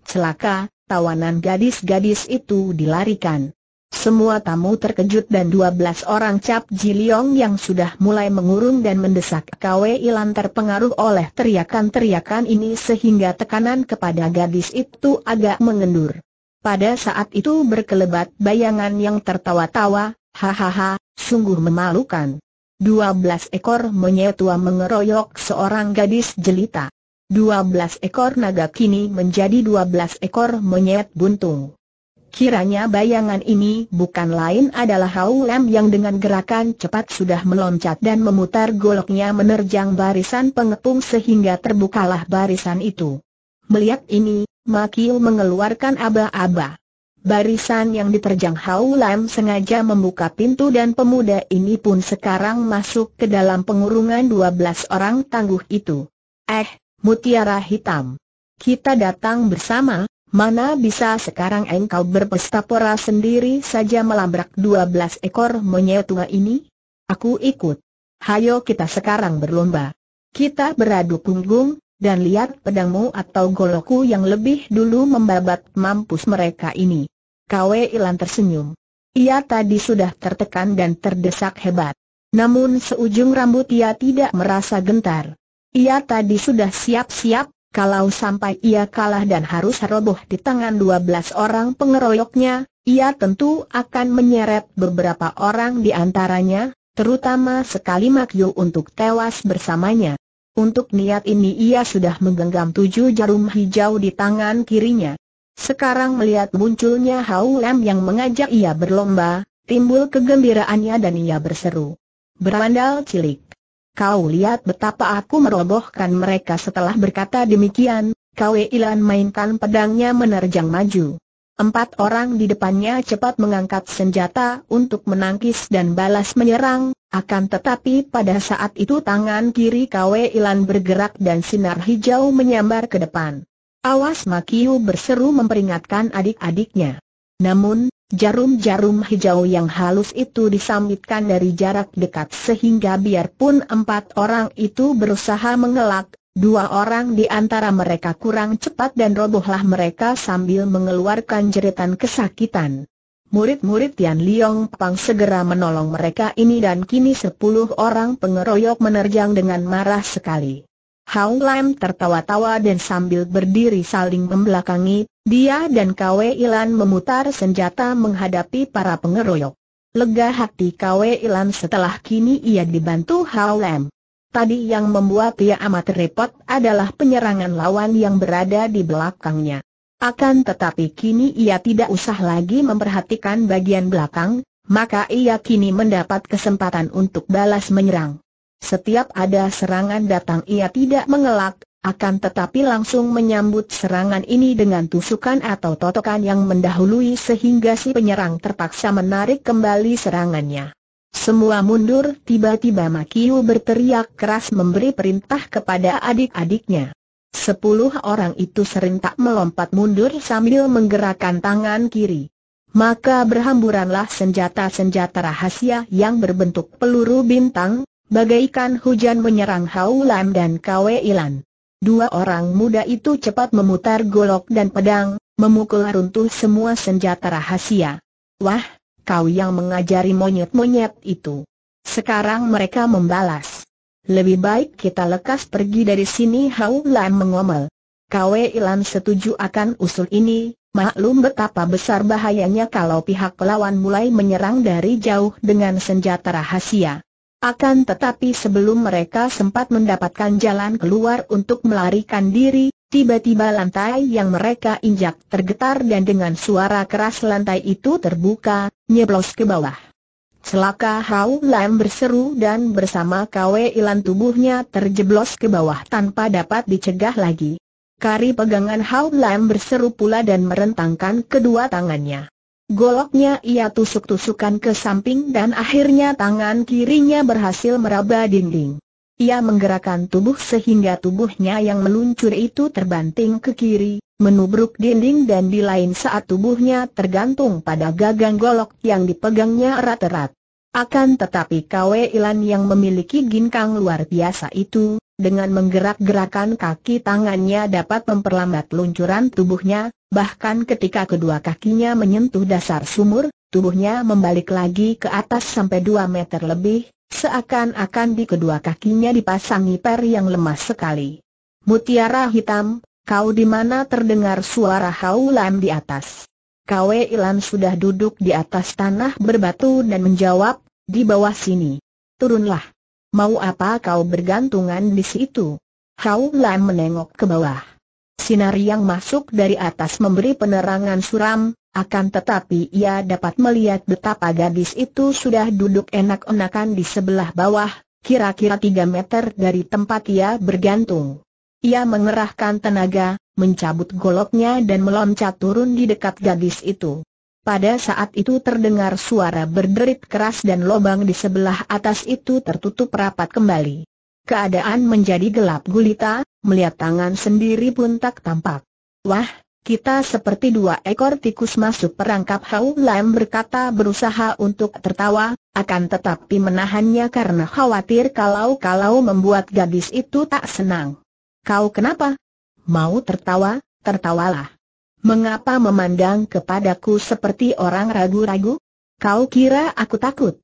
Celaka, tawanan gadis-gadis itu dilarikan. Semua tamu terkejut dan 12 orang cap jiliong yang sudah mulai mengurung dan mendesak kawe Ilan terpengaruh oleh teriakan-teriakan ini sehingga tekanan kepada gadis itu agak mengendur. Pada saat itu berkelebat bayangan yang tertawa-tawa, hahaha, sungguh memalukan. Dua belas ekor monyet tua mengeroyok seorang gadis jelita. Dua belas ekor naga kini menjadi dua belas ekor monyet buntung. Kiranya bayangan ini bukan lain adalah Hau Lam yang dengan gerakan cepat sudah meloncat dan memutar goloknya menerjang barisan pengepung sehingga terbukalah barisan itu. Melihat ini, Makil mengeluarkan aba-aba. Barisan yang diterjang Hau Lam sengaja membuka pintu dan pemuda ini pun sekarang masuk ke dalam pengurungan 12 orang tangguh itu. Eh, mutiara hitam. Kita datang bersama, mana bisa sekarang engkau berpesta pora sendiri saja melabrak 12 ekor monyet tua ini? Aku ikut. Hayo kita sekarang berlomba. Kita beradu punggung, dan lihat pedangmu atau goloku yang lebih dulu membabat mampus mereka ini. Kwe Ilan tersenyum. Ia tadi sudah tertekan dan terdesak hebat. Namun seujung rambut ia tidak merasa gentar. Ia tadi sudah siap-siap, kalau sampai ia kalah dan harus roboh di tangan 12 orang pengeroyoknya, ia tentu akan menyeret beberapa orang di antaranya, terutama sekali Makyu untuk tewas bersamanya. Untuk niat ini ia sudah menggenggam tujuh jarum hijau di tangan kirinya. Sekarang melihat munculnya Hau yang mengajak ia berlomba, timbul kegembiraannya dan ia berseru. Berandal cilik. Kau lihat betapa aku merobohkan mereka setelah berkata demikian, Kwe Ilan mainkan pedangnya menerjang maju. Empat orang di depannya cepat mengangkat senjata untuk menangkis dan balas menyerang, akan tetapi pada saat itu tangan kiri Kwe Ilan bergerak dan sinar hijau menyambar ke depan. Awas Makiu berseru memperingatkan adik-adiknya. Namun, jarum-jarum hijau yang halus itu disambitkan dari jarak dekat sehingga biarpun empat orang itu berusaha mengelak, Dua orang di antara mereka kurang cepat dan robohlah mereka sambil mengeluarkan jeritan kesakitan. Murid-murid Tian Liong Pang segera menolong mereka ini dan kini sepuluh orang pengeroyok menerjang dengan marah sekali. Hao Lam tertawa-tawa dan sambil berdiri saling membelakangi, dia dan Kwe Ilan memutar senjata menghadapi para pengeroyok. Lega hati Kwe Ilan setelah kini ia dibantu Hao Lam. Tadi yang membuat ia amat repot adalah penyerangan lawan yang berada di belakangnya. Akan tetapi kini ia tidak usah lagi memperhatikan bagian belakang, maka ia kini mendapat kesempatan untuk balas menyerang. Setiap ada serangan datang ia tidak mengelak, akan tetapi langsung menyambut serangan ini dengan tusukan atau totokan yang mendahului sehingga si penyerang terpaksa menarik kembali serangannya. Semua mundur, tiba-tiba Makiu berteriak keras memberi perintah kepada adik-adiknya. Sepuluh orang itu serentak melompat mundur sambil menggerakkan tangan kiri. Maka berhamburanlah senjata-senjata rahasia yang berbentuk peluru bintang, bagaikan hujan menyerang Haulam dan Kwe Ilan. Dua orang muda itu cepat memutar golok dan pedang, memukul runtuh semua senjata rahasia. Wah, kau yang mengajari monyet-monyet itu. Sekarang mereka membalas. Lebih baik kita lekas pergi dari sini Hau Lan mengomel. Kwe Ilan setuju akan usul ini, maklum betapa besar bahayanya kalau pihak lawan mulai menyerang dari jauh dengan senjata rahasia. Akan tetapi sebelum mereka sempat mendapatkan jalan keluar untuk melarikan diri, Tiba-tiba lantai yang mereka injak tergetar dan dengan suara keras lantai itu terbuka, nyeblos ke bawah. Celaka Hau Lam berseru dan bersama Kwe Ilan tubuhnya terjeblos ke bawah tanpa dapat dicegah lagi. Kari pegangan Hau Lam berseru pula dan merentangkan kedua tangannya. Goloknya ia tusuk-tusukan ke samping dan akhirnya tangan kirinya berhasil meraba dinding. Ia menggerakkan tubuh sehingga tubuhnya yang meluncur itu terbanting ke kiri, menubruk dinding dan di lain saat tubuhnya tergantung pada gagang golok yang dipegangnya erat-erat. Akan tetapi Kwe Ilan yang memiliki ginkang luar biasa itu, dengan menggerak-gerakan kaki tangannya dapat memperlambat luncuran tubuhnya, bahkan ketika kedua kakinya menyentuh dasar sumur, tubuhnya membalik lagi ke atas sampai 2 meter lebih, Seakan-akan di kedua kakinya dipasangi per yang lemah sekali. Mutiara hitam, kau di mana terdengar suara haulan di atas. Kwe Ilan sudah duduk di atas tanah berbatu dan menjawab, di bawah sini. Turunlah. Mau apa kau bergantungan di situ? Haulan menengok ke bawah. Sinar yang masuk dari atas memberi penerangan suram, akan tetapi ia dapat melihat betapa gadis itu sudah duduk enak-enakan di sebelah bawah, kira-kira 3 meter dari tempat ia bergantung. Ia mengerahkan tenaga, mencabut goloknya dan meloncat turun di dekat gadis itu. Pada saat itu terdengar suara berderit keras dan lubang di sebelah atas itu tertutup rapat kembali. Keadaan menjadi gelap gulita, melihat tangan sendiri pun tak tampak. Wah, kita seperti dua ekor tikus masuk perangkap Hau Lam berkata berusaha untuk tertawa, akan tetapi menahannya karena khawatir kalau-kalau membuat gadis itu tak senang. Kau kenapa? Mau tertawa? Tertawalah. Mengapa memandang kepadaku seperti orang ragu-ragu? Kau kira aku takut?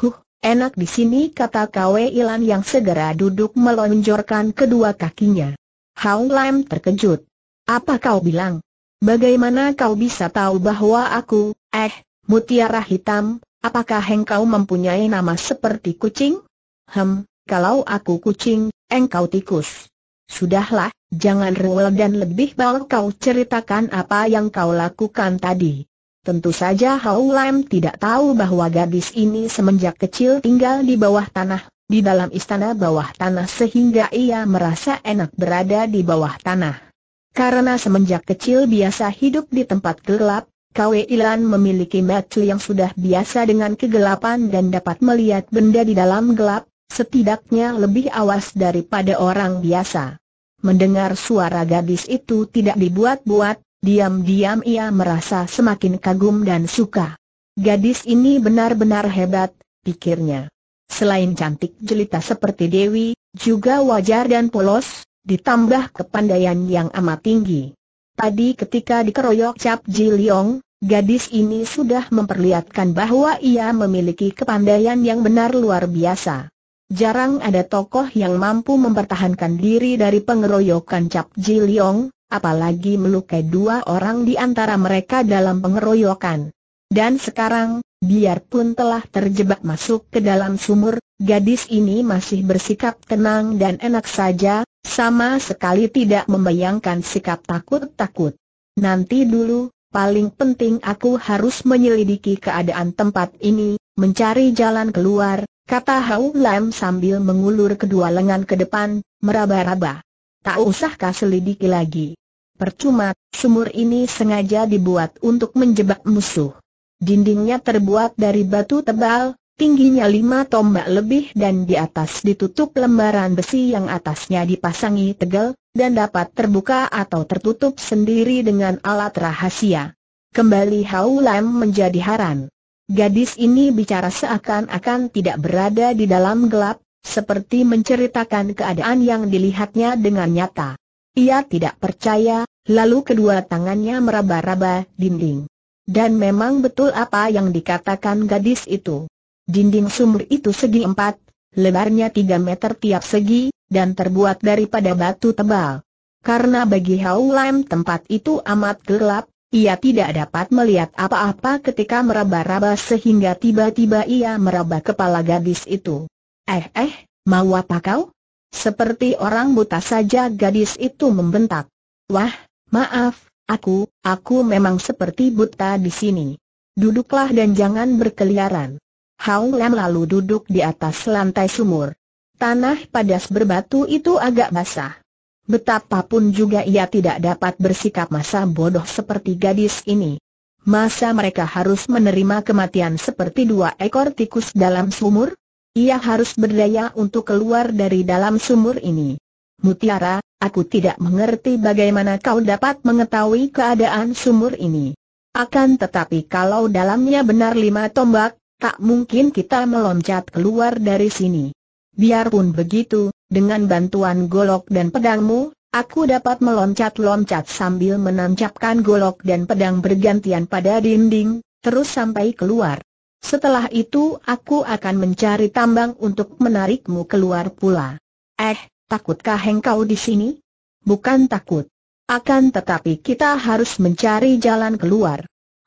Huh, enak di sini kata Kwe Ilan yang segera duduk melonjorkan kedua kakinya. Hau Lam terkejut. Apa kau bilang? Bagaimana kau bisa tahu bahwa aku, eh, mutiara hitam, apakah engkau mempunyai nama seperti kucing? Hem, kalau aku kucing, engkau tikus. Sudahlah, jangan rewel dan lebih baik kau ceritakan apa yang kau lakukan tadi. Tentu saja Hau Lam tidak tahu bahwa gadis ini semenjak kecil tinggal di bawah tanah, di dalam istana bawah tanah sehingga ia merasa enak berada di bawah tanah. Karena semenjak kecil biasa hidup di tempat gelap, Kwe Ilan memiliki mata yang sudah biasa dengan kegelapan dan dapat melihat benda di dalam gelap, setidaknya lebih awas daripada orang biasa. Mendengar suara gadis itu tidak dibuat-buat, diam-diam ia merasa semakin kagum dan suka. Gadis ini benar-benar hebat, pikirnya. Selain cantik jelita seperti Dewi, juga wajar dan polos, ditambah kepandaian yang amat tinggi. Tadi ketika dikeroyok Cap Ji Liong, gadis ini sudah memperlihatkan bahwa ia memiliki kepandaian yang benar luar biasa. Jarang ada tokoh yang mampu mempertahankan diri dari pengeroyokan Cap Ji Liong, apalagi melukai dua orang di antara mereka dalam pengeroyokan. Dan sekarang, biarpun telah terjebak masuk ke dalam sumur, gadis ini masih bersikap tenang dan enak saja, sama sekali tidak membayangkan sikap takut-takut. Nanti dulu, paling penting aku harus menyelidiki keadaan tempat ini, mencari jalan keluar, kata Hau Lam sambil mengulur kedua lengan ke depan, meraba-raba. Tak usahkah selidiki lagi? Percuma, sumur ini sengaja dibuat untuk menjebak musuh. Dindingnya terbuat dari batu tebal, tingginya lima tombak lebih dan di atas ditutup lembaran besi yang atasnya dipasangi tegel, dan dapat terbuka atau tertutup sendiri dengan alat rahasia. Kembali Hau Lam menjadi haran. Gadis ini bicara seakan-akan tidak berada di dalam gelap, seperti menceritakan keadaan yang dilihatnya dengan nyata. Ia tidak percaya, lalu kedua tangannya meraba-raba dinding. Dan memang betul apa yang dikatakan gadis itu. Dinding sumur itu segi empat, lebarnya tiga meter tiap segi, dan terbuat daripada batu tebal. Karena bagi Hau Lam tempat itu amat gelap, ia tidak dapat melihat apa-apa ketika meraba-raba sehingga tiba-tiba ia meraba kepala gadis itu. Eh eh, mau apa kau? Seperti orang buta saja gadis itu membentak. Wah, maaf, aku, aku memang seperti buta di sini. Duduklah dan jangan berkeliaran. Hau Lam lalu duduk di atas lantai sumur. Tanah padas berbatu itu agak basah. Betapapun juga ia tidak dapat bersikap masa bodoh seperti gadis ini. Masa mereka harus menerima kematian seperti dua ekor tikus dalam sumur? Ia harus berdaya untuk keluar dari dalam sumur ini. Mutiara, aku tidak mengerti bagaimana kau dapat mengetahui keadaan sumur ini. Akan tetapi kalau dalamnya benar lima tombak, Tak mungkin kita meloncat keluar dari sini. Biarpun begitu, dengan bantuan golok dan pedangmu, aku dapat meloncat-loncat sambil menancapkan golok dan pedang bergantian pada dinding, terus sampai keluar. Setelah itu aku akan mencari tambang untuk menarikmu keluar pula. Eh, takutkah engkau di sini? Bukan takut. Akan tetapi kita harus mencari jalan keluar.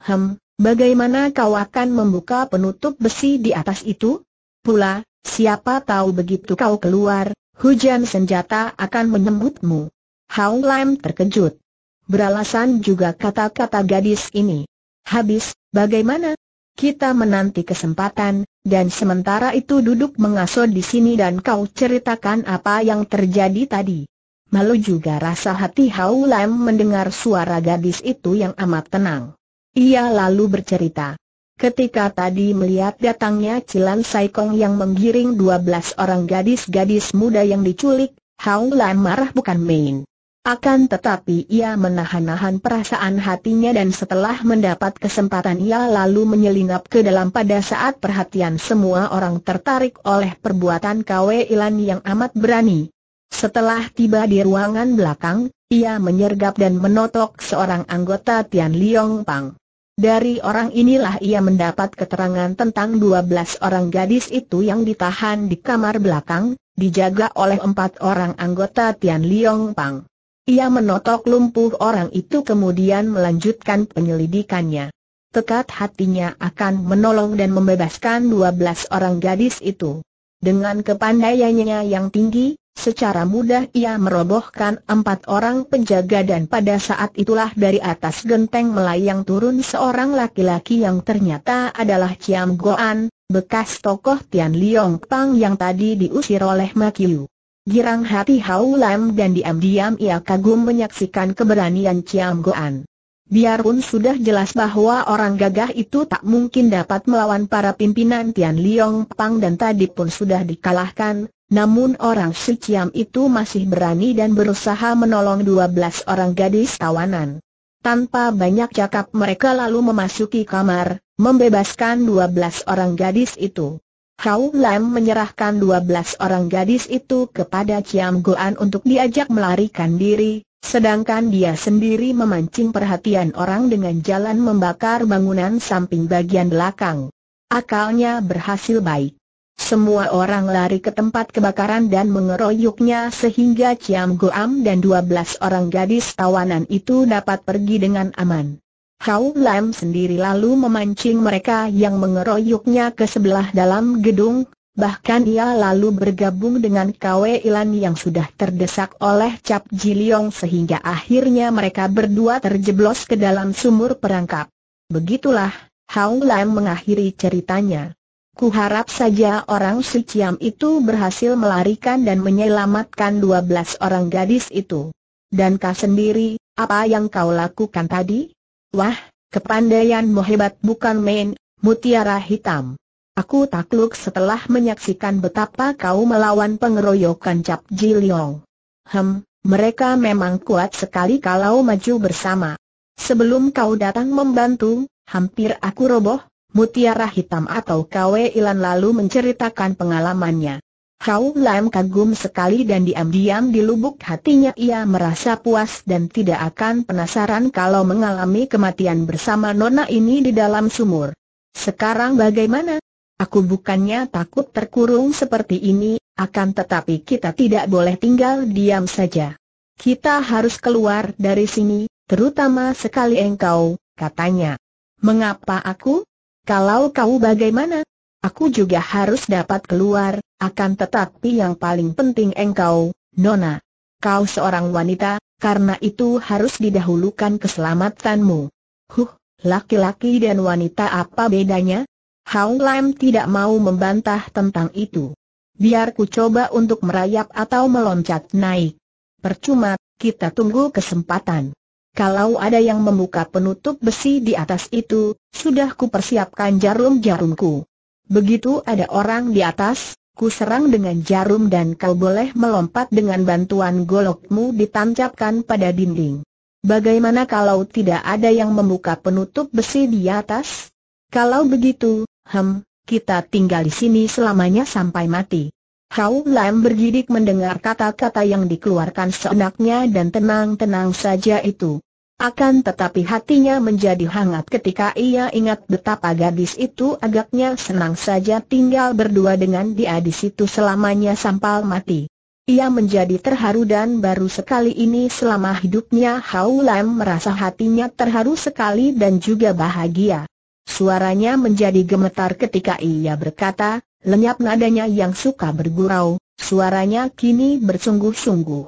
Hem, Bagaimana kau akan membuka penutup besi di atas itu? Pula, siapa tahu begitu kau keluar, hujan senjata akan menyembutmu. Hao Lam terkejut. Beralasan juga kata-kata gadis ini. Habis, bagaimana? Kita menanti kesempatan, dan sementara itu duduk mengasuh di sini dan kau ceritakan apa yang terjadi tadi. Malu juga rasa hati Hao Lam mendengar suara gadis itu yang amat tenang. Ia lalu bercerita. Ketika tadi melihat datangnya Cilan Kong yang menggiring dua belas orang gadis-gadis muda yang diculik, Haulan Lan marah bukan main. Akan tetapi ia menahan-nahan perasaan hatinya dan setelah mendapat kesempatan ia lalu menyelinap ke dalam pada saat perhatian semua orang tertarik oleh perbuatan Kwe Ilan yang amat berani. Setelah tiba di ruangan belakang, ia menyergap dan menotok seorang anggota Tian Liong Pang. Dari orang inilah ia mendapat keterangan tentang 12 orang gadis itu yang ditahan di kamar belakang, dijaga oleh empat orang anggota Tian Liong Pang. Ia menotok lumpuh orang itu kemudian melanjutkan penyelidikannya. Tekad hatinya akan menolong dan membebaskan 12 orang gadis itu. Dengan kepandaiannya yang tinggi, Secara mudah ia merobohkan empat orang penjaga dan pada saat itulah dari atas genteng melayang turun seorang laki-laki yang ternyata adalah Chiam Goan, bekas tokoh Tian Liong Pang yang tadi diusir oleh Makiu. Girang hati Hau Lam dan diam-diam ia kagum menyaksikan keberanian Chiam Goan. Biarpun sudah jelas bahwa orang gagah itu tak mungkin dapat melawan para pimpinan Tian Liong Pang dan tadi pun sudah dikalahkan, namun orang Siciam itu masih berani dan berusaha menolong 12 orang gadis tawanan. Tanpa banyak cakap mereka lalu memasuki kamar, membebaskan 12 orang gadis itu. Kau Lam menyerahkan 12 orang gadis itu kepada Chiam Goan untuk diajak melarikan diri, Sedangkan dia sendiri memancing perhatian orang dengan jalan membakar bangunan samping bagian belakang. Akalnya berhasil baik. Semua orang lari ke tempat kebakaran dan mengeroyoknya sehingga Ciam Goam dan 12 orang gadis tawanan itu dapat pergi dengan aman. Hau Lam sendiri lalu memancing mereka yang mengeroyoknya ke sebelah dalam gedung, bahkan ia lalu bergabung dengan Kwe Ilan yang sudah terdesak oleh Cap Jiliong sehingga akhirnya mereka berdua terjeblos ke dalam sumur perangkap. Begitulah, Hau Lam mengakhiri ceritanya. Kuharap saja orang Suciam itu berhasil melarikan dan menyelamatkan 12 orang gadis itu. Dan kau sendiri, apa yang kau lakukan tadi? Wah, kepandaianmu hebat bukan main, mutiara hitam. Aku takluk setelah menyaksikan betapa kau melawan pengeroyokan Cap Jiliong. Hem, mereka memang kuat sekali kalau maju bersama. Sebelum kau datang membantu, hampir aku roboh, Mutiara Hitam atau Kwe Ilan lalu menceritakan pengalamannya. Kau Lam kagum sekali dan diam-diam di lubuk hatinya ia merasa puas dan tidak akan penasaran kalau mengalami kematian bersama Nona ini di dalam sumur. Sekarang bagaimana? Aku bukannya takut terkurung seperti ini, akan tetapi kita tidak boleh tinggal diam saja. Kita harus keluar dari sini, terutama sekali engkau, katanya. Mengapa aku? Kalau kau bagaimana? Aku juga harus dapat keluar, akan tetapi yang paling penting engkau, Nona. Kau seorang wanita, karena itu harus didahulukan keselamatanmu. Huh, laki-laki dan wanita apa bedanya? Hao Lam tidak mau membantah tentang itu. Biar ku coba untuk merayap atau meloncat naik. Percuma, kita tunggu kesempatan. Kalau ada yang membuka penutup besi di atas itu, sudah kupersiapkan jarum-jarumku. Begitu ada orang di atas, ku serang dengan jarum dan kau boleh melompat dengan bantuan golokmu ditancapkan pada dinding. Bagaimana kalau tidak ada yang membuka penutup besi di atas? Kalau begitu, hem, kita tinggal di sini selamanya sampai mati. Hau Lam bergidik mendengar kata-kata yang dikeluarkan seenaknya dan tenang-tenang saja itu. Akan tetapi hatinya menjadi hangat ketika ia ingat betapa gadis itu agaknya senang saja tinggal berdua dengan dia di situ selamanya sampal mati. Ia menjadi terharu dan baru sekali ini selama hidupnya Hau Lam merasa hatinya terharu sekali dan juga bahagia. Suaranya menjadi gemetar ketika ia berkata, Lenyap nadanya yang suka bergurau, suaranya kini bersungguh-sungguh.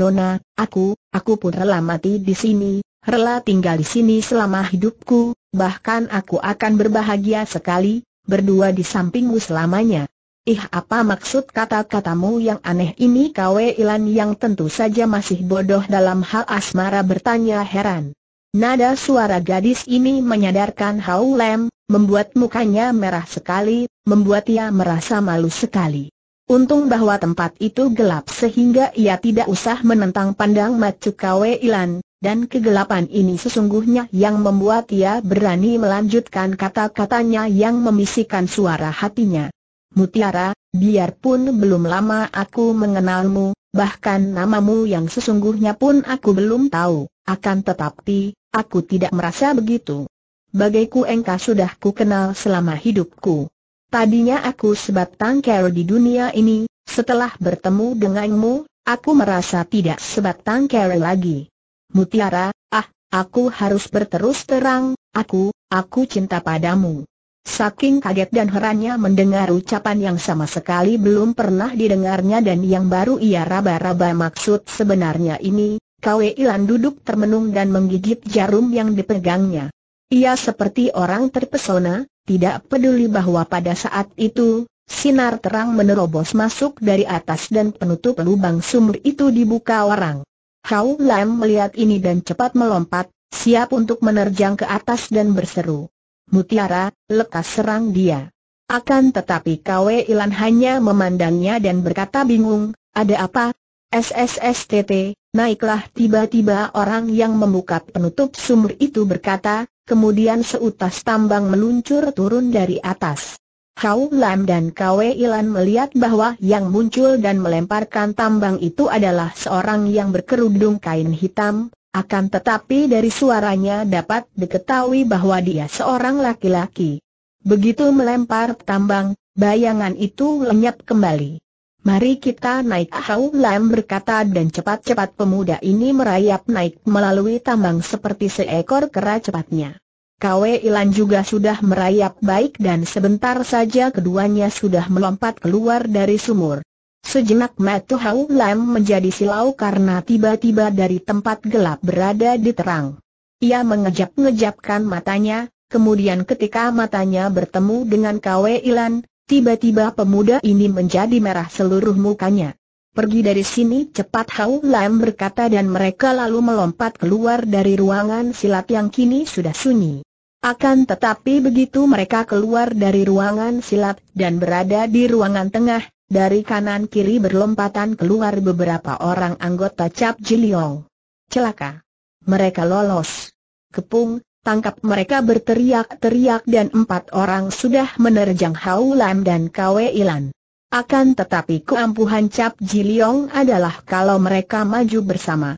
Nona, aku, aku pun rela mati di sini, rela tinggal di sini selama hidupku, bahkan aku akan berbahagia sekali, berdua di sampingmu selamanya. Ih apa maksud kata-katamu yang aneh ini kawe Ilan yang tentu saja masih bodoh dalam hal asmara bertanya heran. Nada suara gadis ini menyadarkan Hau Lem, membuat mukanya merah sekali, membuat ia merasa malu sekali. Untung bahwa tempat itu gelap sehingga ia tidak usah menentang pandang Macu Kwe Ilan, dan kegelapan ini sesungguhnya yang membuat ia berani melanjutkan kata-katanya yang memisikkan suara hatinya. Mutiara, biarpun belum lama aku mengenalmu, bahkan namamu yang sesungguhnya pun aku belum tahu, akan tetapi, aku tidak merasa begitu bagaiku engkau sudah ku kenal selama hidupku. Tadinya aku sebatang kara di dunia ini, setelah bertemu denganmu, aku merasa tidak sebatang kara lagi. Mutiara, ah, aku harus berterus terang, aku, aku cinta padamu. Saking kaget dan herannya mendengar ucapan yang sama sekali belum pernah didengarnya dan yang baru ia raba-raba maksud sebenarnya ini, Kwe Ilan duduk termenung dan menggigit jarum yang dipegangnya. Ia seperti orang terpesona, tidak peduli bahwa pada saat itu, sinar terang menerobos masuk dari atas dan penutup lubang sumur itu dibuka orang. Hau Lam melihat ini dan cepat melompat, siap untuk menerjang ke atas dan berseru. Mutiara, lekas serang dia. Akan tetapi Kwe Ilan hanya memandangnya dan berkata bingung, ada apa? SSSTT, naiklah tiba-tiba orang yang membuka penutup sumur itu berkata, Kemudian seutas tambang meluncur turun dari atas. Kau Lam dan Kwe Ilan melihat bahwa yang muncul dan melemparkan tambang itu adalah seorang yang berkerudung kain hitam, akan tetapi dari suaranya dapat diketahui bahwa dia seorang laki-laki. Begitu melempar tambang, bayangan itu lenyap kembali. Mari kita naik Hau Lam berkata dan cepat-cepat pemuda ini merayap naik melalui tambang seperti seekor kera cepatnya. Kwe Ilan juga sudah merayap baik dan sebentar saja keduanya sudah melompat keluar dari sumur. Sejenak mata Hau Lam menjadi silau karena tiba-tiba dari tempat gelap berada di terang. Ia mengejap-ngejapkan matanya, kemudian ketika matanya bertemu dengan Kwe Ilan, Tiba-tiba pemuda ini menjadi merah seluruh mukanya. Pergi dari sini cepat Hau Lam berkata dan mereka lalu melompat keluar dari ruangan silat yang kini sudah sunyi. Akan tetapi begitu mereka keluar dari ruangan silat dan berada di ruangan tengah, dari kanan kiri berlompatan keluar beberapa orang anggota Cap Jiliong. Celaka. Mereka lolos. Kepung, Tangkap mereka berteriak-teriak dan empat orang sudah menerjang Lam dan Kwe Ilan. Akan tetapi keampuhan Cap Jiliong adalah kalau mereka maju bersama.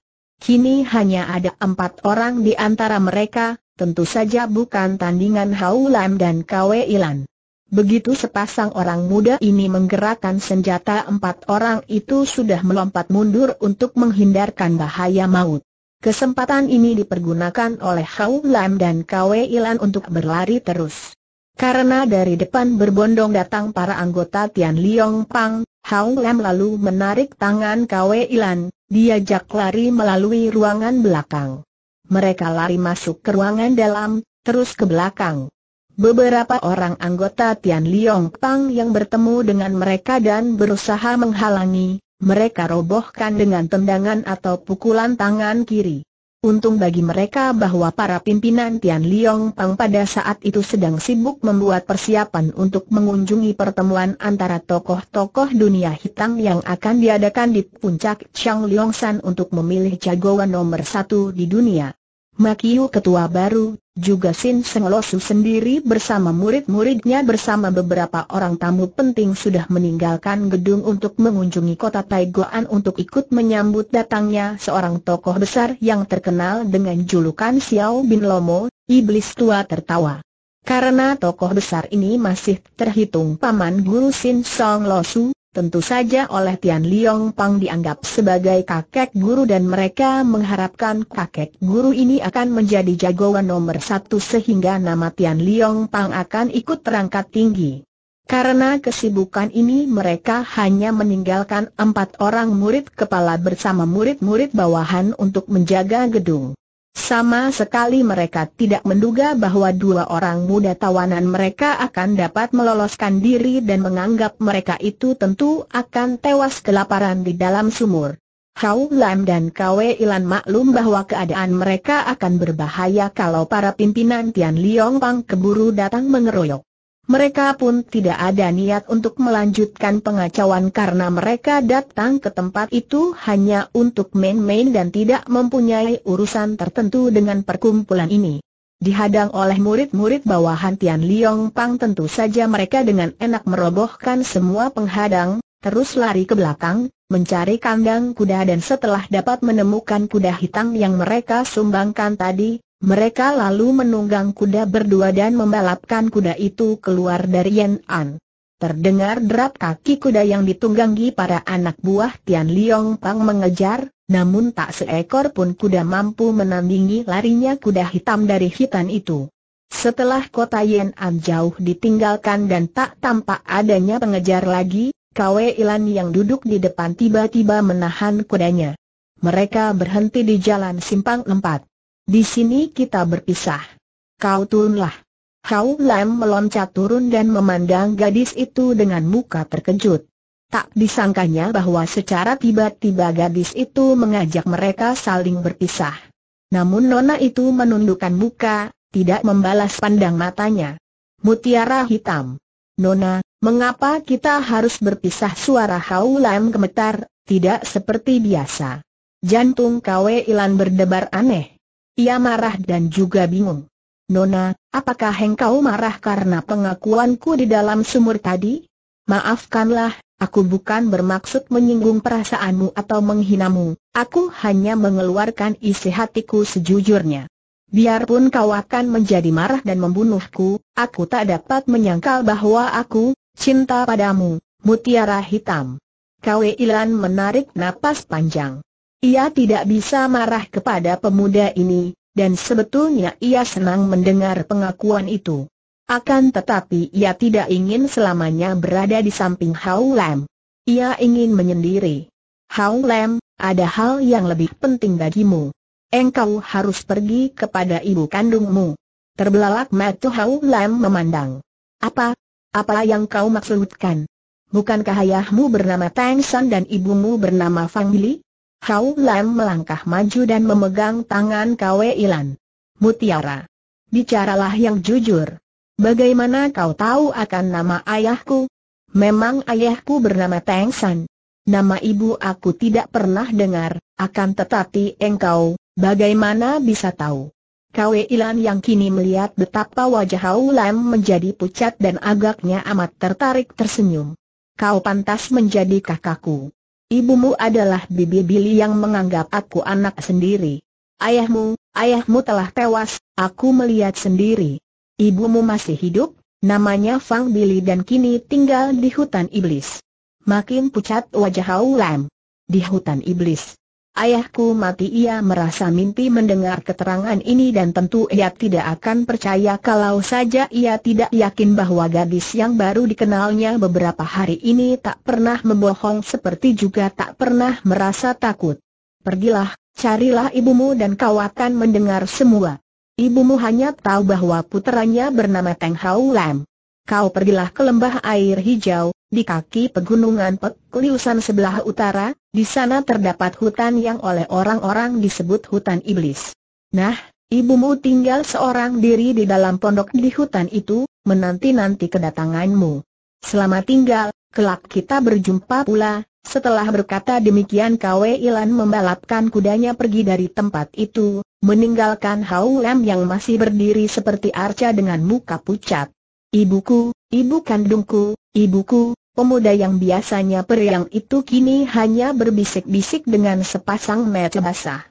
Kini hanya ada empat orang di antara mereka, tentu saja bukan tandingan Lam dan Kwe Ilan. Begitu sepasang orang muda ini menggerakkan senjata empat orang itu sudah melompat mundur untuk menghindarkan bahaya maut. Kesempatan ini dipergunakan oleh Hau Lam dan Kwe Ilan untuk berlari terus. Karena dari depan berbondong datang para anggota Tian Liong Pang, Hau Lam lalu menarik tangan Kwe Ilan, diajak lari melalui ruangan belakang. Mereka lari masuk ke ruangan dalam, terus ke belakang. Beberapa orang anggota Tian Liong Pang yang bertemu dengan mereka dan berusaha menghalangi, mereka robohkan dengan tendangan atau pukulan tangan kiri. Untung bagi mereka bahwa para pimpinan Tian Liong Pang pada saat itu sedang sibuk membuat persiapan untuk mengunjungi pertemuan antara tokoh-tokoh dunia hitam yang akan diadakan di puncak Chang Liong San untuk memilih jagoan nomor satu di dunia. Makiu ketua baru, juga Sin Seng Losu sendiri bersama murid-muridnya bersama beberapa orang tamu penting sudah meninggalkan gedung untuk mengunjungi kota Taigoan untuk ikut menyambut datangnya seorang tokoh besar yang terkenal dengan julukan Xiao Bin Lomo, Iblis Tua tertawa. Karena tokoh besar ini masih terhitung paman guru Sin Song Losu, Tentu saja oleh Tian Liong Pang dianggap sebagai kakek guru dan mereka mengharapkan kakek guru ini akan menjadi jagoan nomor satu sehingga nama Tian Liong Pang akan ikut terangkat tinggi. Karena kesibukan ini mereka hanya meninggalkan empat orang murid kepala bersama murid-murid bawahan untuk menjaga gedung. Sama sekali mereka tidak menduga bahwa dua orang muda tawanan mereka akan dapat meloloskan diri dan menganggap mereka itu tentu akan tewas kelaparan di dalam sumur. Hau Lam dan Kwe Ilan maklum bahwa keadaan mereka akan berbahaya kalau para pimpinan Tian Liong Pang keburu datang mengeroyok. Mereka pun tidak ada niat untuk melanjutkan pengacauan karena mereka datang ke tempat itu hanya untuk main-main dan tidak mempunyai urusan tertentu dengan perkumpulan ini. Dihadang oleh murid-murid bawahan Tian Liong Pang tentu saja mereka dengan enak merobohkan semua penghadang, terus lari ke belakang, mencari kandang kuda dan setelah dapat menemukan kuda hitam yang mereka sumbangkan tadi, mereka lalu menunggang kuda berdua dan membalapkan kuda itu keluar dari Yen An. Terdengar derap kaki kuda yang ditunggangi para anak buah Tian Liong Pang mengejar, namun tak seekor pun kuda mampu menandingi larinya kuda hitam dari hitan itu. Setelah kota Yen An jauh ditinggalkan dan tak tampak adanya pengejar lagi, Kwe Ilan yang duduk di depan tiba-tiba menahan kudanya. Mereka berhenti di jalan simpang empat. Di sini kita berpisah. Kau turunlah. Kau Lam meloncat turun dan memandang gadis itu dengan muka terkejut. Tak disangkanya bahwa secara tiba-tiba gadis itu mengajak mereka saling berpisah. Namun Nona itu menundukkan muka, tidak membalas pandang matanya. Mutiara hitam. Nona, mengapa kita harus berpisah suara Hau Lam gemetar, tidak seperti biasa. Jantung Kwe Ilan berdebar aneh. Ia marah dan juga bingung. Nona, apakah engkau marah karena pengakuanku di dalam sumur tadi? Maafkanlah, aku bukan bermaksud menyinggung perasaanmu atau menghinamu, aku hanya mengeluarkan isi hatiku sejujurnya. Biarpun kau akan menjadi marah dan membunuhku, aku tak dapat menyangkal bahwa aku cinta padamu, mutiara hitam. Kwe Ilan menarik napas panjang. Ia tidak bisa marah kepada pemuda ini, dan sebetulnya ia senang mendengar pengakuan itu. Akan tetapi ia tidak ingin selamanya berada di samping Hau Lam. Ia ingin menyendiri. Hau Lam, ada hal yang lebih penting bagimu. Engkau harus pergi kepada ibu kandungmu. Terbelalak mata Hau Lam memandang. Apa? Apa yang kau maksudkan? Bukankah ayahmu bernama Tang San dan ibumu bernama Fang Li? Kau Lam melangkah maju dan memegang tangan Kwe Ilan. Mutiara. Bicaralah yang jujur. Bagaimana kau tahu akan nama ayahku? Memang ayahku bernama Teng San. Nama ibu aku tidak pernah dengar, akan tetapi engkau, bagaimana bisa tahu? Kwe Ilan yang kini melihat betapa wajah Kau Lam menjadi pucat dan agaknya amat tertarik tersenyum. Kau pantas menjadi kakakku. Ibumu adalah Bibi Billy yang menganggap aku anak sendiri. Ayahmu, ayahmu telah tewas, aku melihat sendiri. Ibumu masih hidup, namanya Fang Billy dan kini tinggal di hutan iblis. Makin pucat wajah Hau Lam. Di hutan iblis. Ayahku mati ia merasa mimpi mendengar keterangan ini dan tentu ia tidak akan percaya kalau saja ia tidak yakin bahwa gadis yang baru dikenalnya beberapa hari ini tak pernah membohong seperti juga tak pernah merasa takut. Pergilah, carilah ibumu dan kau akan mendengar semua. Ibumu hanya tahu bahwa puteranya bernama Teng Hau Lam. Kau pergilah ke lembah air hijau, di kaki pegunungan Liusan sebelah utara, di sana terdapat hutan yang oleh orang-orang disebut hutan iblis. Nah, ibumu tinggal seorang diri di dalam pondok di hutan itu, menanti-nanti kedatanganmu. Selama tinggal, kelak kita berjumpa pula, setelah berkata demikian Kwe Ilan membalapkan kudanya pergi dari tempat itu, meninggalkan Hau Lam yang masih berdiri seperti arca dengan muka pucat. Ibuku, ibu kandungku, ibuku, Pemuda yang biasanya periang itu kini hanya berbisik-bisik dengan sepasang mata basah.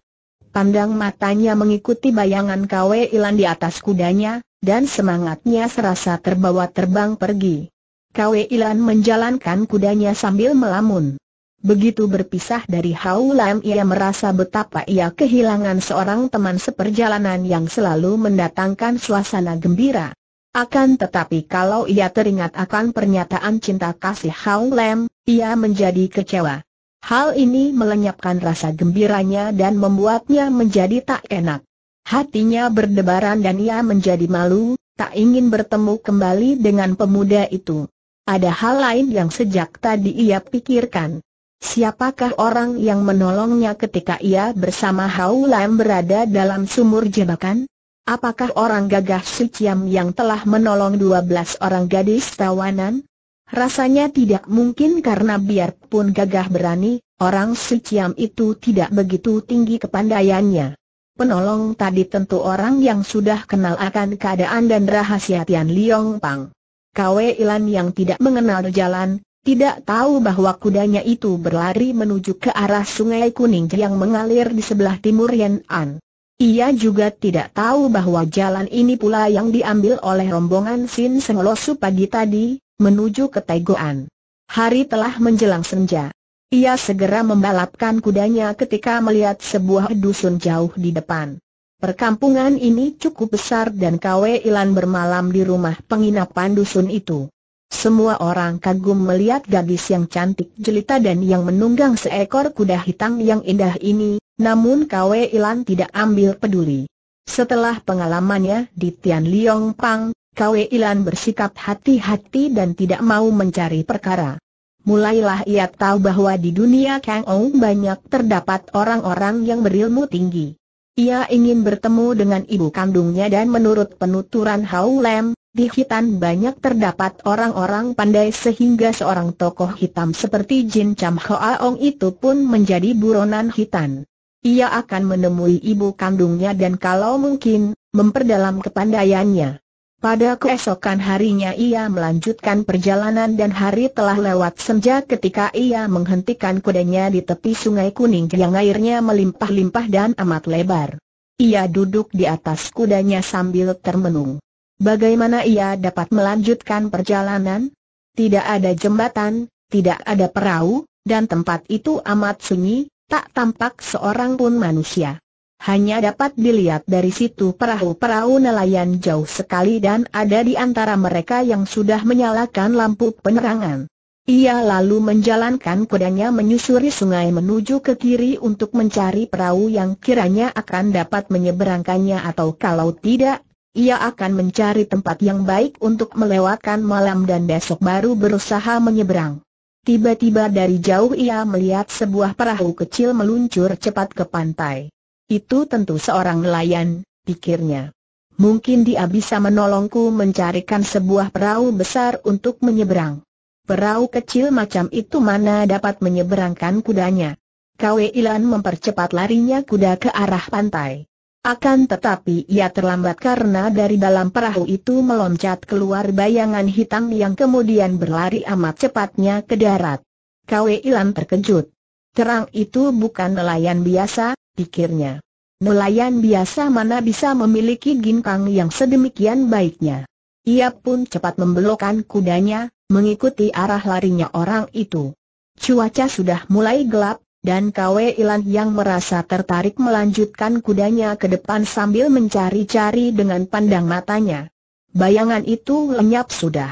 Pandang matanya mengikuti bayangan KW Ilan di atas kudanya, dan semangatnya serasa terbawa terbang pergi. KW Ilan menjalankan kudanya sambil melamun. Begitu berpisah dari Haulam ia merasa betapa ia kehilangan seorang teman seperjalanan yang selalu mendatangkan suasana gembira. Akan tetapi kalau ia teringat akan pernyataan cinta kasih Hao Lem, ia menjadi kecewa. Hal ini melenyapkan rasa gembiranya dan membuatnya menjadi tak enak. Hatinya berdebaran dan ia menjadi malu, tak ingin bertemu kembali dengan pemuda itu. Ada hal lain yang sejak tadi ia pikirkan. Siapakah orang yang menolongnya ketika ia bersama Hau Lam berada dalam sumur jebakan? Apakah orang gagah si yang telah menolong 12 orang gadis tawanan? Rasanya tidak mungkin karena biarpun gagah berani, orang si itu tidak begitu tinggi kepandaiannya. Penolong tadi tentu orang yang sudah kenal akan keadaan dan rahasia Tian Liong Pang. Kwe Ilan yang tidak mengenal jalan, tidak tahu bahwa kudanya itu berlari menuju ke arah sungai kuning yang mengalir di sebelah timur Yan An. Ia juga tidak tahu bahwa jalan ini pula yang diambil oleh rombongan Sin Senglosu pagi tadi, menuju ke Taigoan. Hari telah menjelang senja. Ia segera membalapkan kudanya ketika melihat sebuah dusun jauh di depan. Perkampungan ini cukup besar dan Kwe Ilan bermalam di rumah penginapan dusun itu. Semua orang kagum melihat gadis yang cantik jelita dan yang menunggang seekor kuda hitam yang indah ini, namun Kwe Ilan tidak ambil peduli. Setelah pengalamannya di Tian Liong Pang, Kwe Ilan bersikap hati-hati dan tidak mau mencari perkara. Mulailah ia tahu bahwa di dunia Kang Ong banyak terdapat orang-orang yang berilmu tinggi. Ia ingin bertemu dengan ibu kandungnya dan menurut penuturan Hau Lem, di Hitan banyak terdapat orang-orang pandai sehingga seorang tokoh hitam seperti Jin Cham Hoa Ong itu pun menjadi buronan Hitan ia akan menemui ibu kandungnya dan kalau mungkin, memperdalam kepandaiannya. Pada keesokan harinya ia melanjutkan perjalanan dan hari telah lewat senja ketika ia menghentikan kudanya di tepi sungai kuning yang airnya melimpah-limpah dan amat lebar. Ia duduk di atas kudanya sambil termenung. Bagaimana ia dapat melanjutkan perjalanan? Tidak ada jembatan, tidak ada perahu, dan tempat itu amat sunyi, tak tampak seorang pun manusia. Hanya dapat dilihat dari situ perahu-perahu nelayan jauh sekali dan ada di antara mereka yang sudah menyalakan lampu penerangan. Ia lalu menjalankan kudanya menyusuri sungai menuju ke kiri untuk mencari perahu yang kiranya akan dapat menyeberangkannya atau kalau tidak, ia akan mencari tempat yang baik untuk melewatkan malam dan besok baru berusaha menyeberang. Tiba-tiba dari jauh ia melihat sebuah perahu kecil meluncur cepat ke pantai. Itu tentu seorang nelayan, pikirnya. Mungkin dia bisa menolongku mencarikan sebuah perahu besar untuk menyeberang. Perahu kecil macam itu mana dapat menyeberangkan kudanya. Kwe Ilan mempercepat larinya kuda ke arah pantai. Akan tetapi ia terlambat karena dari dalam perahu itu meloncat keluar bayangan hitam yang kemudian berlari amat cepatnya ke darat. Kwe Ilan terkejut. Terang itu bukan nelayan biasa, pikirnya. Nelayan biasa mana bisa memiliki ginkang yang sedemikian baiknya. Ia pun cepat membelokkan kudanya, mengikuti arah larinya orang itu. Cuaca sudah mulai gelap, dan Kwe Ilan yang merasa tertarik melanjutkan kudanya ke depan sambil mencari-cari dengan pandang matanya. Bayangan itu lenyap sudah.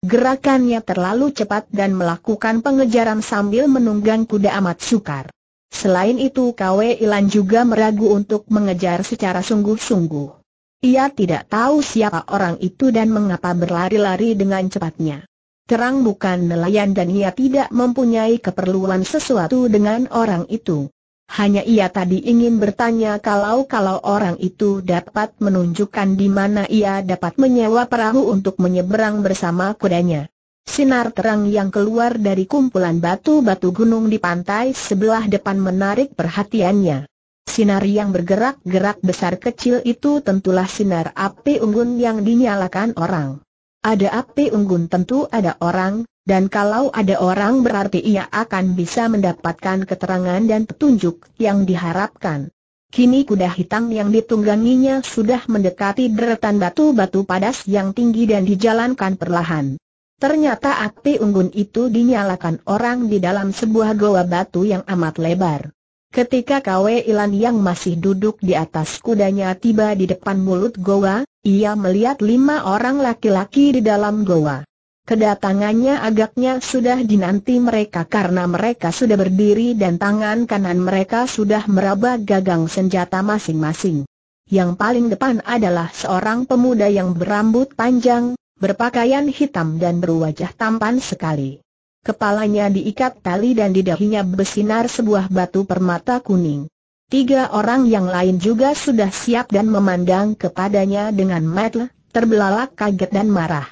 Gerakannya terlalu cepat dan melakukan pengejaran sambil menunggang kuda amat sukar. Selain itu Kwe Ilan juga meragu untuk mengejar secara sungguh-sungguh. Ia tidak tahu siapa orang itu dan mengapa berlari-lari dengan cepatnya terang bukan nelayan dan ia tidak mempunyai keperluan sesuatu dengan orang itu. Hanya ia tadi ingin bertanya kalau-kalau orang itu dapat menunjukkan di mana ia dapat menyewa perahu untuk menyeberang bersama kudanya. Sinar terang yang keluar dari kumpulan batu-batu gunung di pantai sebelah depan menarik perhatiannya. Sinar yang bergerak-gerak besar kecil itu tentulah sinar api unggun yang dinyalakan orang. Ada api unggun tentu ada orang, dan kalau ada orang berarti ia akan bisa mendapatkan keterangan dan petunjuk yang diharapkan. Kini kuda hitam yang ditungganginya sudah mendekati deretan batu-batu padas yang tinggi dan dijalankan perlahan. Ternyata api unggun itu dinyalakan orang di dalam sebuah goa batu yang amat lebar. Ketika Kwe Ilan yang masih duduk di atas kudanya tiba di depan mulut goa, ia melihat lima orang laki-laki di dalam goa. Kedatangannya agaknya sudah dinanti mereka karena mereka sudah berdiri dan tangan kanan mereka sudah meraba gagang senjata masing-masing. Yang paling depan adalah seorang pemuda yang berambut panjang, berpakaian hitam dan berwajah tampan sekali. Kepalanya diikat tali dan di dahinya bersinar sebuah batu permata kuning. Tiga orang yang lain juga sudah siap dan memandang kepadanya dengan mata terbelalak kaget dan marah.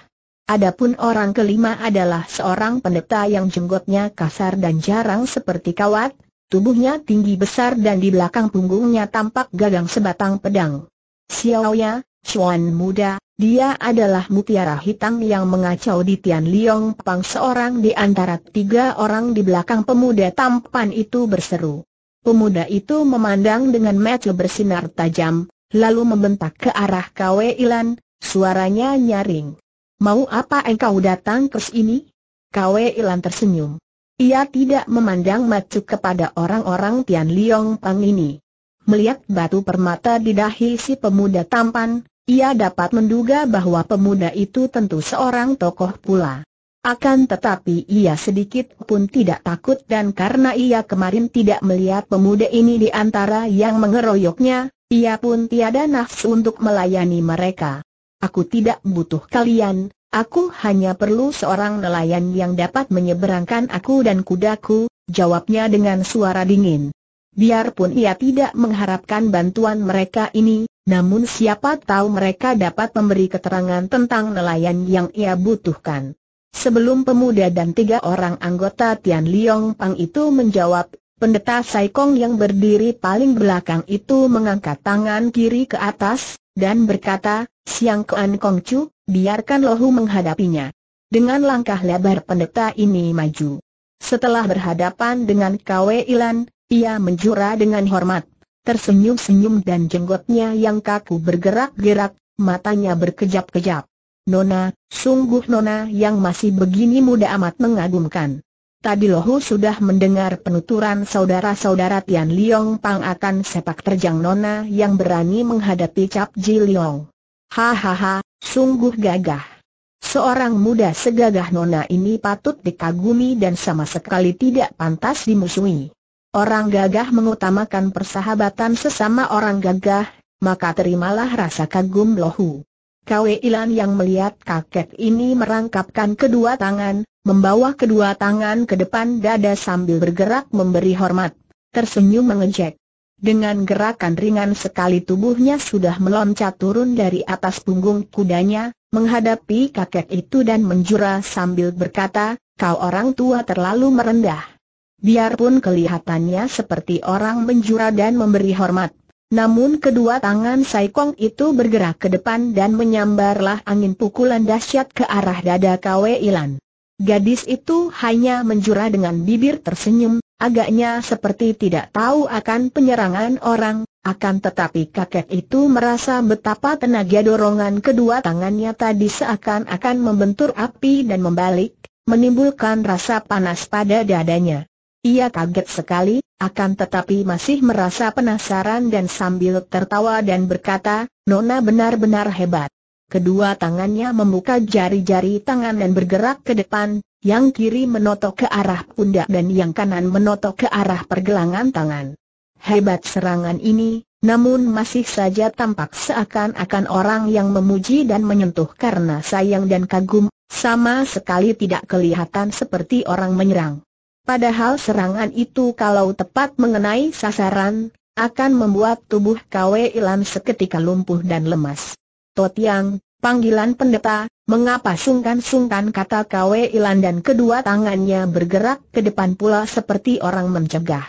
Adapun orang kelima adalah seorang pendeta yang jenggotnya kasar dan jarang seperti kawat, tubuhnya tinggi besar dan di belakang punggungnya tampak gagang sebatang pedang. Xiaoya, Chuan muda, dia adalah mutiara hitam yang mengacau di Tian Liang Pang seorang di antara tiga orang di belakang pemuda tampan itu berseru. Pemuda itu memandang dengan mata bersinar tajam, lalu membentak ke arah Kwe Ilan, suaranya nyaring. Mau apa engkau datang ke sini? Kwe Ilan tersenyum. Ia tidak memandang macu kepada orang-orang Tian Liong Pang ini. Melihat batu permata di dahi si pemuda tampan, ia dapat menduga bahwa pemuda itu tentu seorang tokoh pula. Akan tetapi ia sedikit pun tidak takut dan karena ia kemarin tidak melihat pemuda ini di antara yang mengeroyoknya, ia pun tiada nafsu untuk melayani mereka. Aku tidak butuh kalian, aku hanya perlu seorang nelayan yang dapat menyeberangkan aku dan kudaku, jawabnya dengan suara dingin. Biarpun ia tidak mengharapkan bantuan mereka ini, namun siapa tahu mereka dapat memberi keterangan tentang nelayan yang ia butuhkan. Sebelum pemuda dan tiga orang anggota Tian Liong Pang itu menjawab, pendeta Sai Kong yang berdiri paling belakang itu mengangkat tangan kiri ke atas, dan berkata, Siang Kuan Kong Chu, biarkan Lohu menghadapinya. Dengan langkah lebar pendeta ini maju. Setelah berhadapan dengan Kwe Ilan, ia menjura dengan hormat, tersenyum-senyum dan jenggotnya yang kaku bergerak-gerak, matanya berkejap-kejap. Nona, sungguh Nona yang masih begini muda amat mengagumkan. Tadi Lohu sudah mendengar penuturan saudara-saudara Tian Liong Pang akan sepak terjang Nona yang berani menghadapi Cap Ji Liong. Hahaha, sungguh gagah. Seorang muda segagah Nona ini patut dikagumi dan sama sekali tidak pantas dimusuhi. Orang gagah mengutamakan persahabatan sesama orang gagah, maka terimalah rasa kagum Lohu. Kwe Ilan yang melihat kakek ini merangkapkan kedua tangan, membawa kedua tangan ke depan dada sambil bergerak memberi hormat, tersenyum mengejek. Dengan gerakan ringan sekali tubuhnya sudah meloncat turun dari atas punggung kudanya, menghadapi kakek itu dan menjura sambil berkata, kau orang tua terlalu merendah. Biarpun kelihatannya seperti orang menjura dan memberi hormat, namun kedua tangan Sai Kong itu bergerak ke depan dan menyambarlah angin pukulan dahsyat ke arah dada Kwe Ilan. Gadis itu hanya menjura dengan bibir tersenyum, agaknya seperti tidak tahu akan penyerangan orang, akan tetapi kakek itu merasa betapa tenaga dorongan kedua tangannya tadi seakan-akan membentur api dan membalik, menimbulkan rasa panas pada dadanya. Ia kaget sekali, akan tetapi masih merasa penasaran dan sambil tertawa dan berkata, Nona benar-benar hebat. Kedua tangannya membuka jari-jari tangan dan bergerak ke depan, yang kiri menotok ke arah pundak dan yang kanan menotok ke arah pergelangan tangan. Hebat serangan ini, namun masih saja tampak seakan-akan orang yang memuji dan menyentuh karena sayang dan kagum, sama sekali tidak kelihatan seperti orang menyerang. Padahal serangan itu kalau tepat mengenai sasaran, akan membuat tubuh Kwe Ilan seketika lumpuh dan lemas. Totiang, panggilan pendeta, mengapa sungkan-sungkan kata Kwe Ilan dan kedua tangannya bergerak ke depan pula seperti orang mencegah.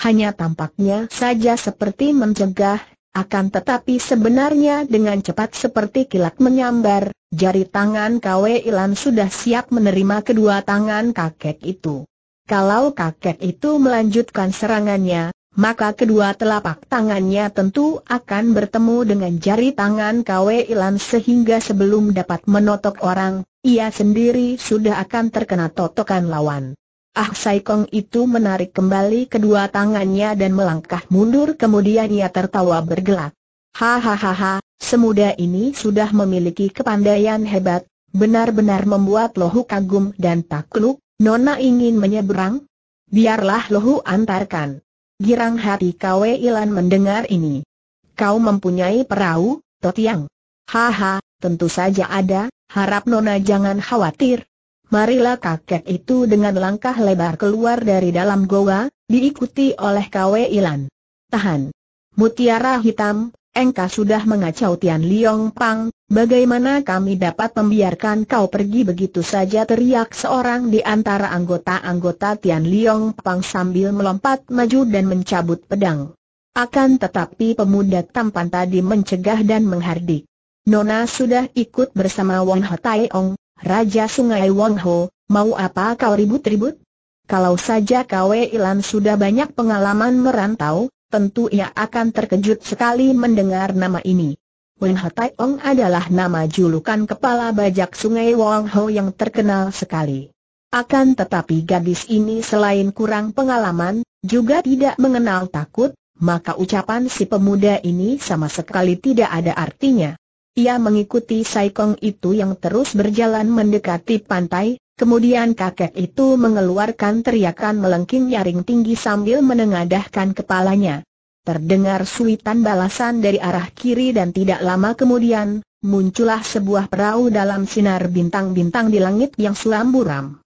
Hanya tampaknya saja seperti mencegah, akan tetapi sebenarnya dengan cepat seperti kilat menyambar, jari tangan Kwe Ilan sudah siap menerima kedua tangan kakek itu. Kalau kakek itu melanjutkan serangannya, maka kedua telapak tangannya tentu akan bertemu dengan jari tangan Kwe Ilan sehingga sebelum dapat menotok orang, ia sendiri sudah akan terkena totokan lawan. Ah Sai Kong itu menarik kembali kedua tangannya dan melangkah mundur kemudian ia tertawa bergelak. Hahaha, semudah ini sudah memiliki kepandaian hebat, benar-benar membuat lohu kagum dan takluk, Nona ingin menyeberang? Biarlah lohu antarkan. Girang hati Kwe Ilan mendengar ini. Kau mempunyai perahu, Totiang? Haha, tentu saja ada, harap Nona jangan khawatir. Marilah kakek itu dengan langkah lebar keluar dari dalam goa, diikuti oleh Kwe Ilan. Tahan. Mutiara hitam, engkau sudah mengacau Tian Liong Pang, bagaimana kami dapat membiarkan kau pergi begitu saja teriak seorang di antara anggota-anggota Tian Liong Pang sambil melompat maju dan mencabut pedang. Akan tetapi pemuda tampan tadi mencegah dan menghardik. Nona sudah ikut bersama Wong Ho Tai Ong, Raja Sungai Wong Ho, mau apa kau ribut-ribut? Kalau saja Kwe Ilan sudah banyak pengalaman merantau, tentu ia akan terkejut sekali mendengar nama ini. Wen Tai Ong adalah nama julukan kepala bajak sungai Wong Ho yang terkenal sekali. Akan tetapi gadis ini selain kurang pengalaman, juga tidak mengenal takut, maka ucapan si pemuda ini sama sekali tidak ada artinya. Ia mengikuti Sai Kong itu yang terus berjalan mendekati pantai, Kemudian kakek itu mengeluarkan teriakan melengking nyaring tinggi sambil menengadahkan kepalanya. Terdengar suitan balasan dari arah kiri dan tidak lama kemudian, muncullah sebuah perahu dalam sinar bintang-bintang di langit yang suram buram.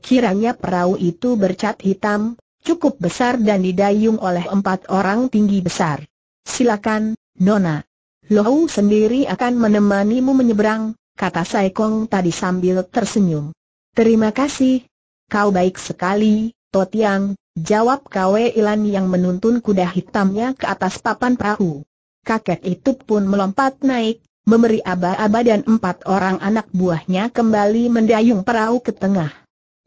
Kiranya perahu itu bercat hitam, cukup besar dan didayung oleh empat orang tinggi besar. Silakan, Nona. Lohu sendiri akan menemanimu menyeberang, kata Saikong tadi sambil tersenyum. Terima kasih. Kau baik sekali, Totiang, jawab Kwe Ilan yang menuntun kuda hitamnya ke atas papan perahu. Kakek itu pun melompat naik, memberi aba-aba dan empat orang anak buahnya kembali mendayung perahu ke tengah.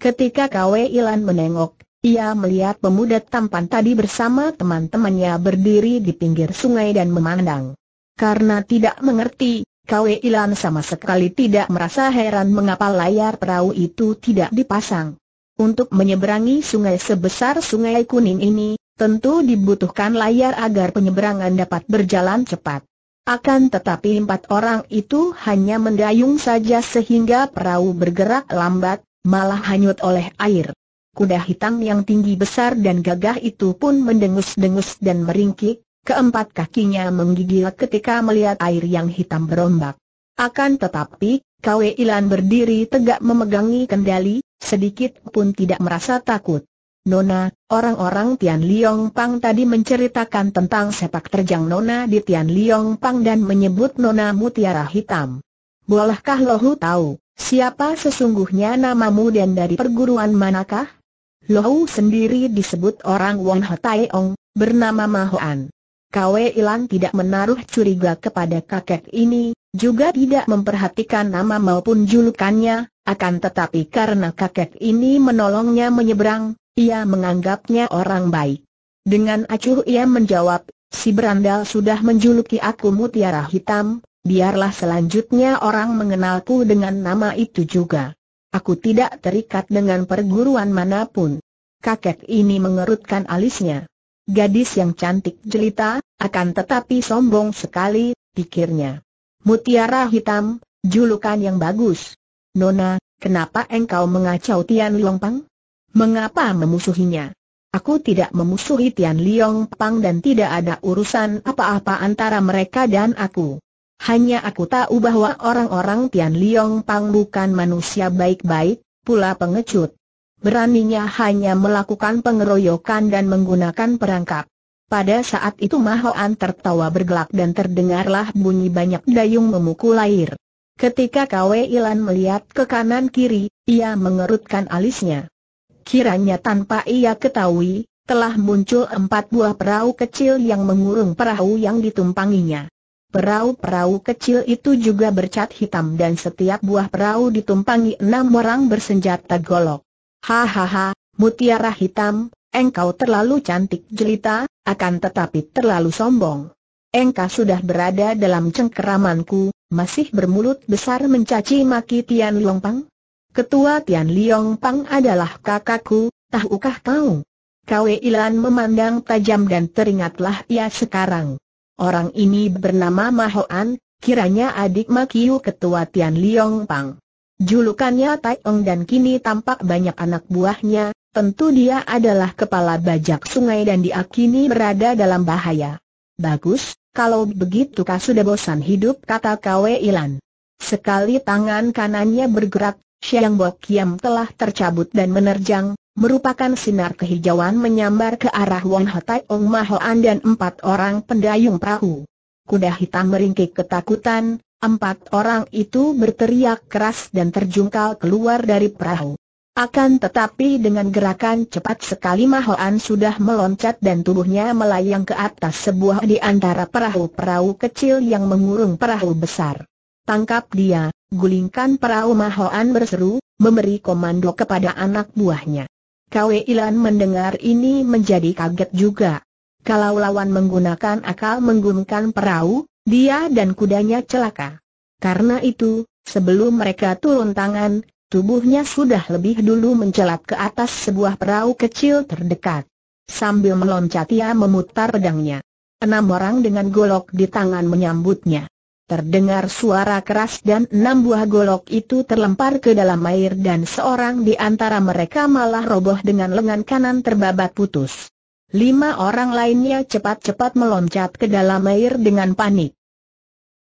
Ketika Kwe Ilan menengok, ia melihat pemuda tampan tadi bersama teman-temannya berdiri di pinggir sungai dan memandang. Karena tidak mengerti, Kwe Ilan sama sekali tidak merasa heran mengapa layar perahu itu tidak dipasang. Untuk menyeberangi sungai sebesar sungai kuning ini, tentu dibutuhkan layar agar penyeberangan dapat berjalan cepat. Akan tetapi empat orang itu hanya mendayung saja sehingga perahu bergerak lambat, malah hanyut oleh air. Kuda hitam yang tinggi besar dan gagah itu pun mendengus-dengus dan meringkik, Keempat kakinya menggigil ketika melihat air yang hitam berombak. Akan tetapi, Kwe Ilan berdiri tegak memegangi kendali, sedikit pun tidak merasa takut. Nona, orang-orang Tian Liong Pang tadi menceritakan tentang sepak terjang Nona di Tian Liong Pang dan menyebut Nona Mutiara Hitam. Bolehkah Lohu tahu, siapa sesungguhnya namamu dan dari perguruan manakah? Lohu sendiri disebut orang Wong Ong, bernama Mahoan. Kwe Ilan tidak menaruh curiga kepada kakek ini, juga tidak memperhatikan nama maupun julukannya, akan tetapi karena kakek ini menolongnya menyeberang, ia menganggapnya orang baik. Dengan acuh ia menjawab, si berandal sudah menjuluki aku mutiara hitam, biarlah selanjutnya orang mengenalku dengan nama itu juga. Aku tidak terikat dengan perguruan manapun. Kakek ini mengerutkan alisnya. Gadis yang cantik jelita, akan tetapi sombong sekali, pikirnya. Mutiara hitam, julukan yang bagus. Nona, kenapa engkau mengacau Tian Liongpang? Mengapa memusuhinya? Aku tidak memusuhi Tian Liongpang dan tidak ada urusan apa-apa antara mereka dan aku. Hanya aku tahu bahwa orang-orang Tian Liongpang bukan manusia baik-baik, pula pengecut beraninya hanya melakukan pengeroyokan dan menggunakan perangkap. Pada saat itu Mahoan tertawa bergelak dan terdengarlah bunyi banyak dayung memukul air. Ketika Kwe Ilan melihat ke kanan kiri, ia mengerutkan alisnya. Kiranya tanpa ia ketahui, telah muncul empat buah perahu kecil yang mengurung perahu yang ditumpanginya. Perahu-perahu kecil itu juga bercat hitam dan setiap buah perahu ditumpangi enam orang bersenjata golok. Hahaha, mutiara hitam, engkau terlalu cantik jelita, akan tetapi terlalu sombong. Engkau sudah berada dalam cengkeramanku, masih bermulut besar mencaci maki Tian Pang? Ketua Tian Pang adalah kakakku, tahukah kau? Kwe Ilan memandang tajam dan teringatlah ia sekarang. Orang ini bernama Mahoan, kiranya adik Makiu ketua Tian Liong Pang. Julukannya Tai Eng dan kini tampak banyak anak buahnya, tentu dia adalah kepala bajak sungai dan diakini berada dalam bahaya. Bagus, kalau begitu kau sudah bosan hidup kata Kwe Ilan. Sekali tangan kanannya bergerak, Siang Bo Kiam telah tercabut dan menerjang, merupakan sinar kehijauan menyambar ke arah Won Hatai Ong Mahoan dan empat orang pendayung perahu. Kuda hitam meringkik ketakutan, Empat orang itu berteriak keras dan terjungkal keluar dari perahu. Akan tetapi dengan gerakan cepat sekali Mahoan sudah meloncat dan tubuhnya melayang ke atas sebuah di antara perahu-perahu kecil yang mengurung perahu besar. Tangkap dia, gulingkan perahu Mahoan berseru, memberi komando kepada anak buahnya. Kwe Ilan mendengar ini menjadi kaget juga. Kalau lawan menggunakan akal menggunakan perahu, dia dan kudanya celaka. Karena itu, sebelum mereka turun tangan, tubuhnya sudah lebih dulu mencelat ke atas sebuah perahu kecil terdekat. Sambil meloncat ia memutar pedangnya. Enam orang dengan golok di tangan menyambutnya. Terdengar suara keras dan enam buah golok itu terlempar ke dalam air dan seorang di antara mereka malah roboh dengan lengan kanan terbabat putus. Lima orang lainnya cepat-cepat meloncat ke dalam air dengan panik.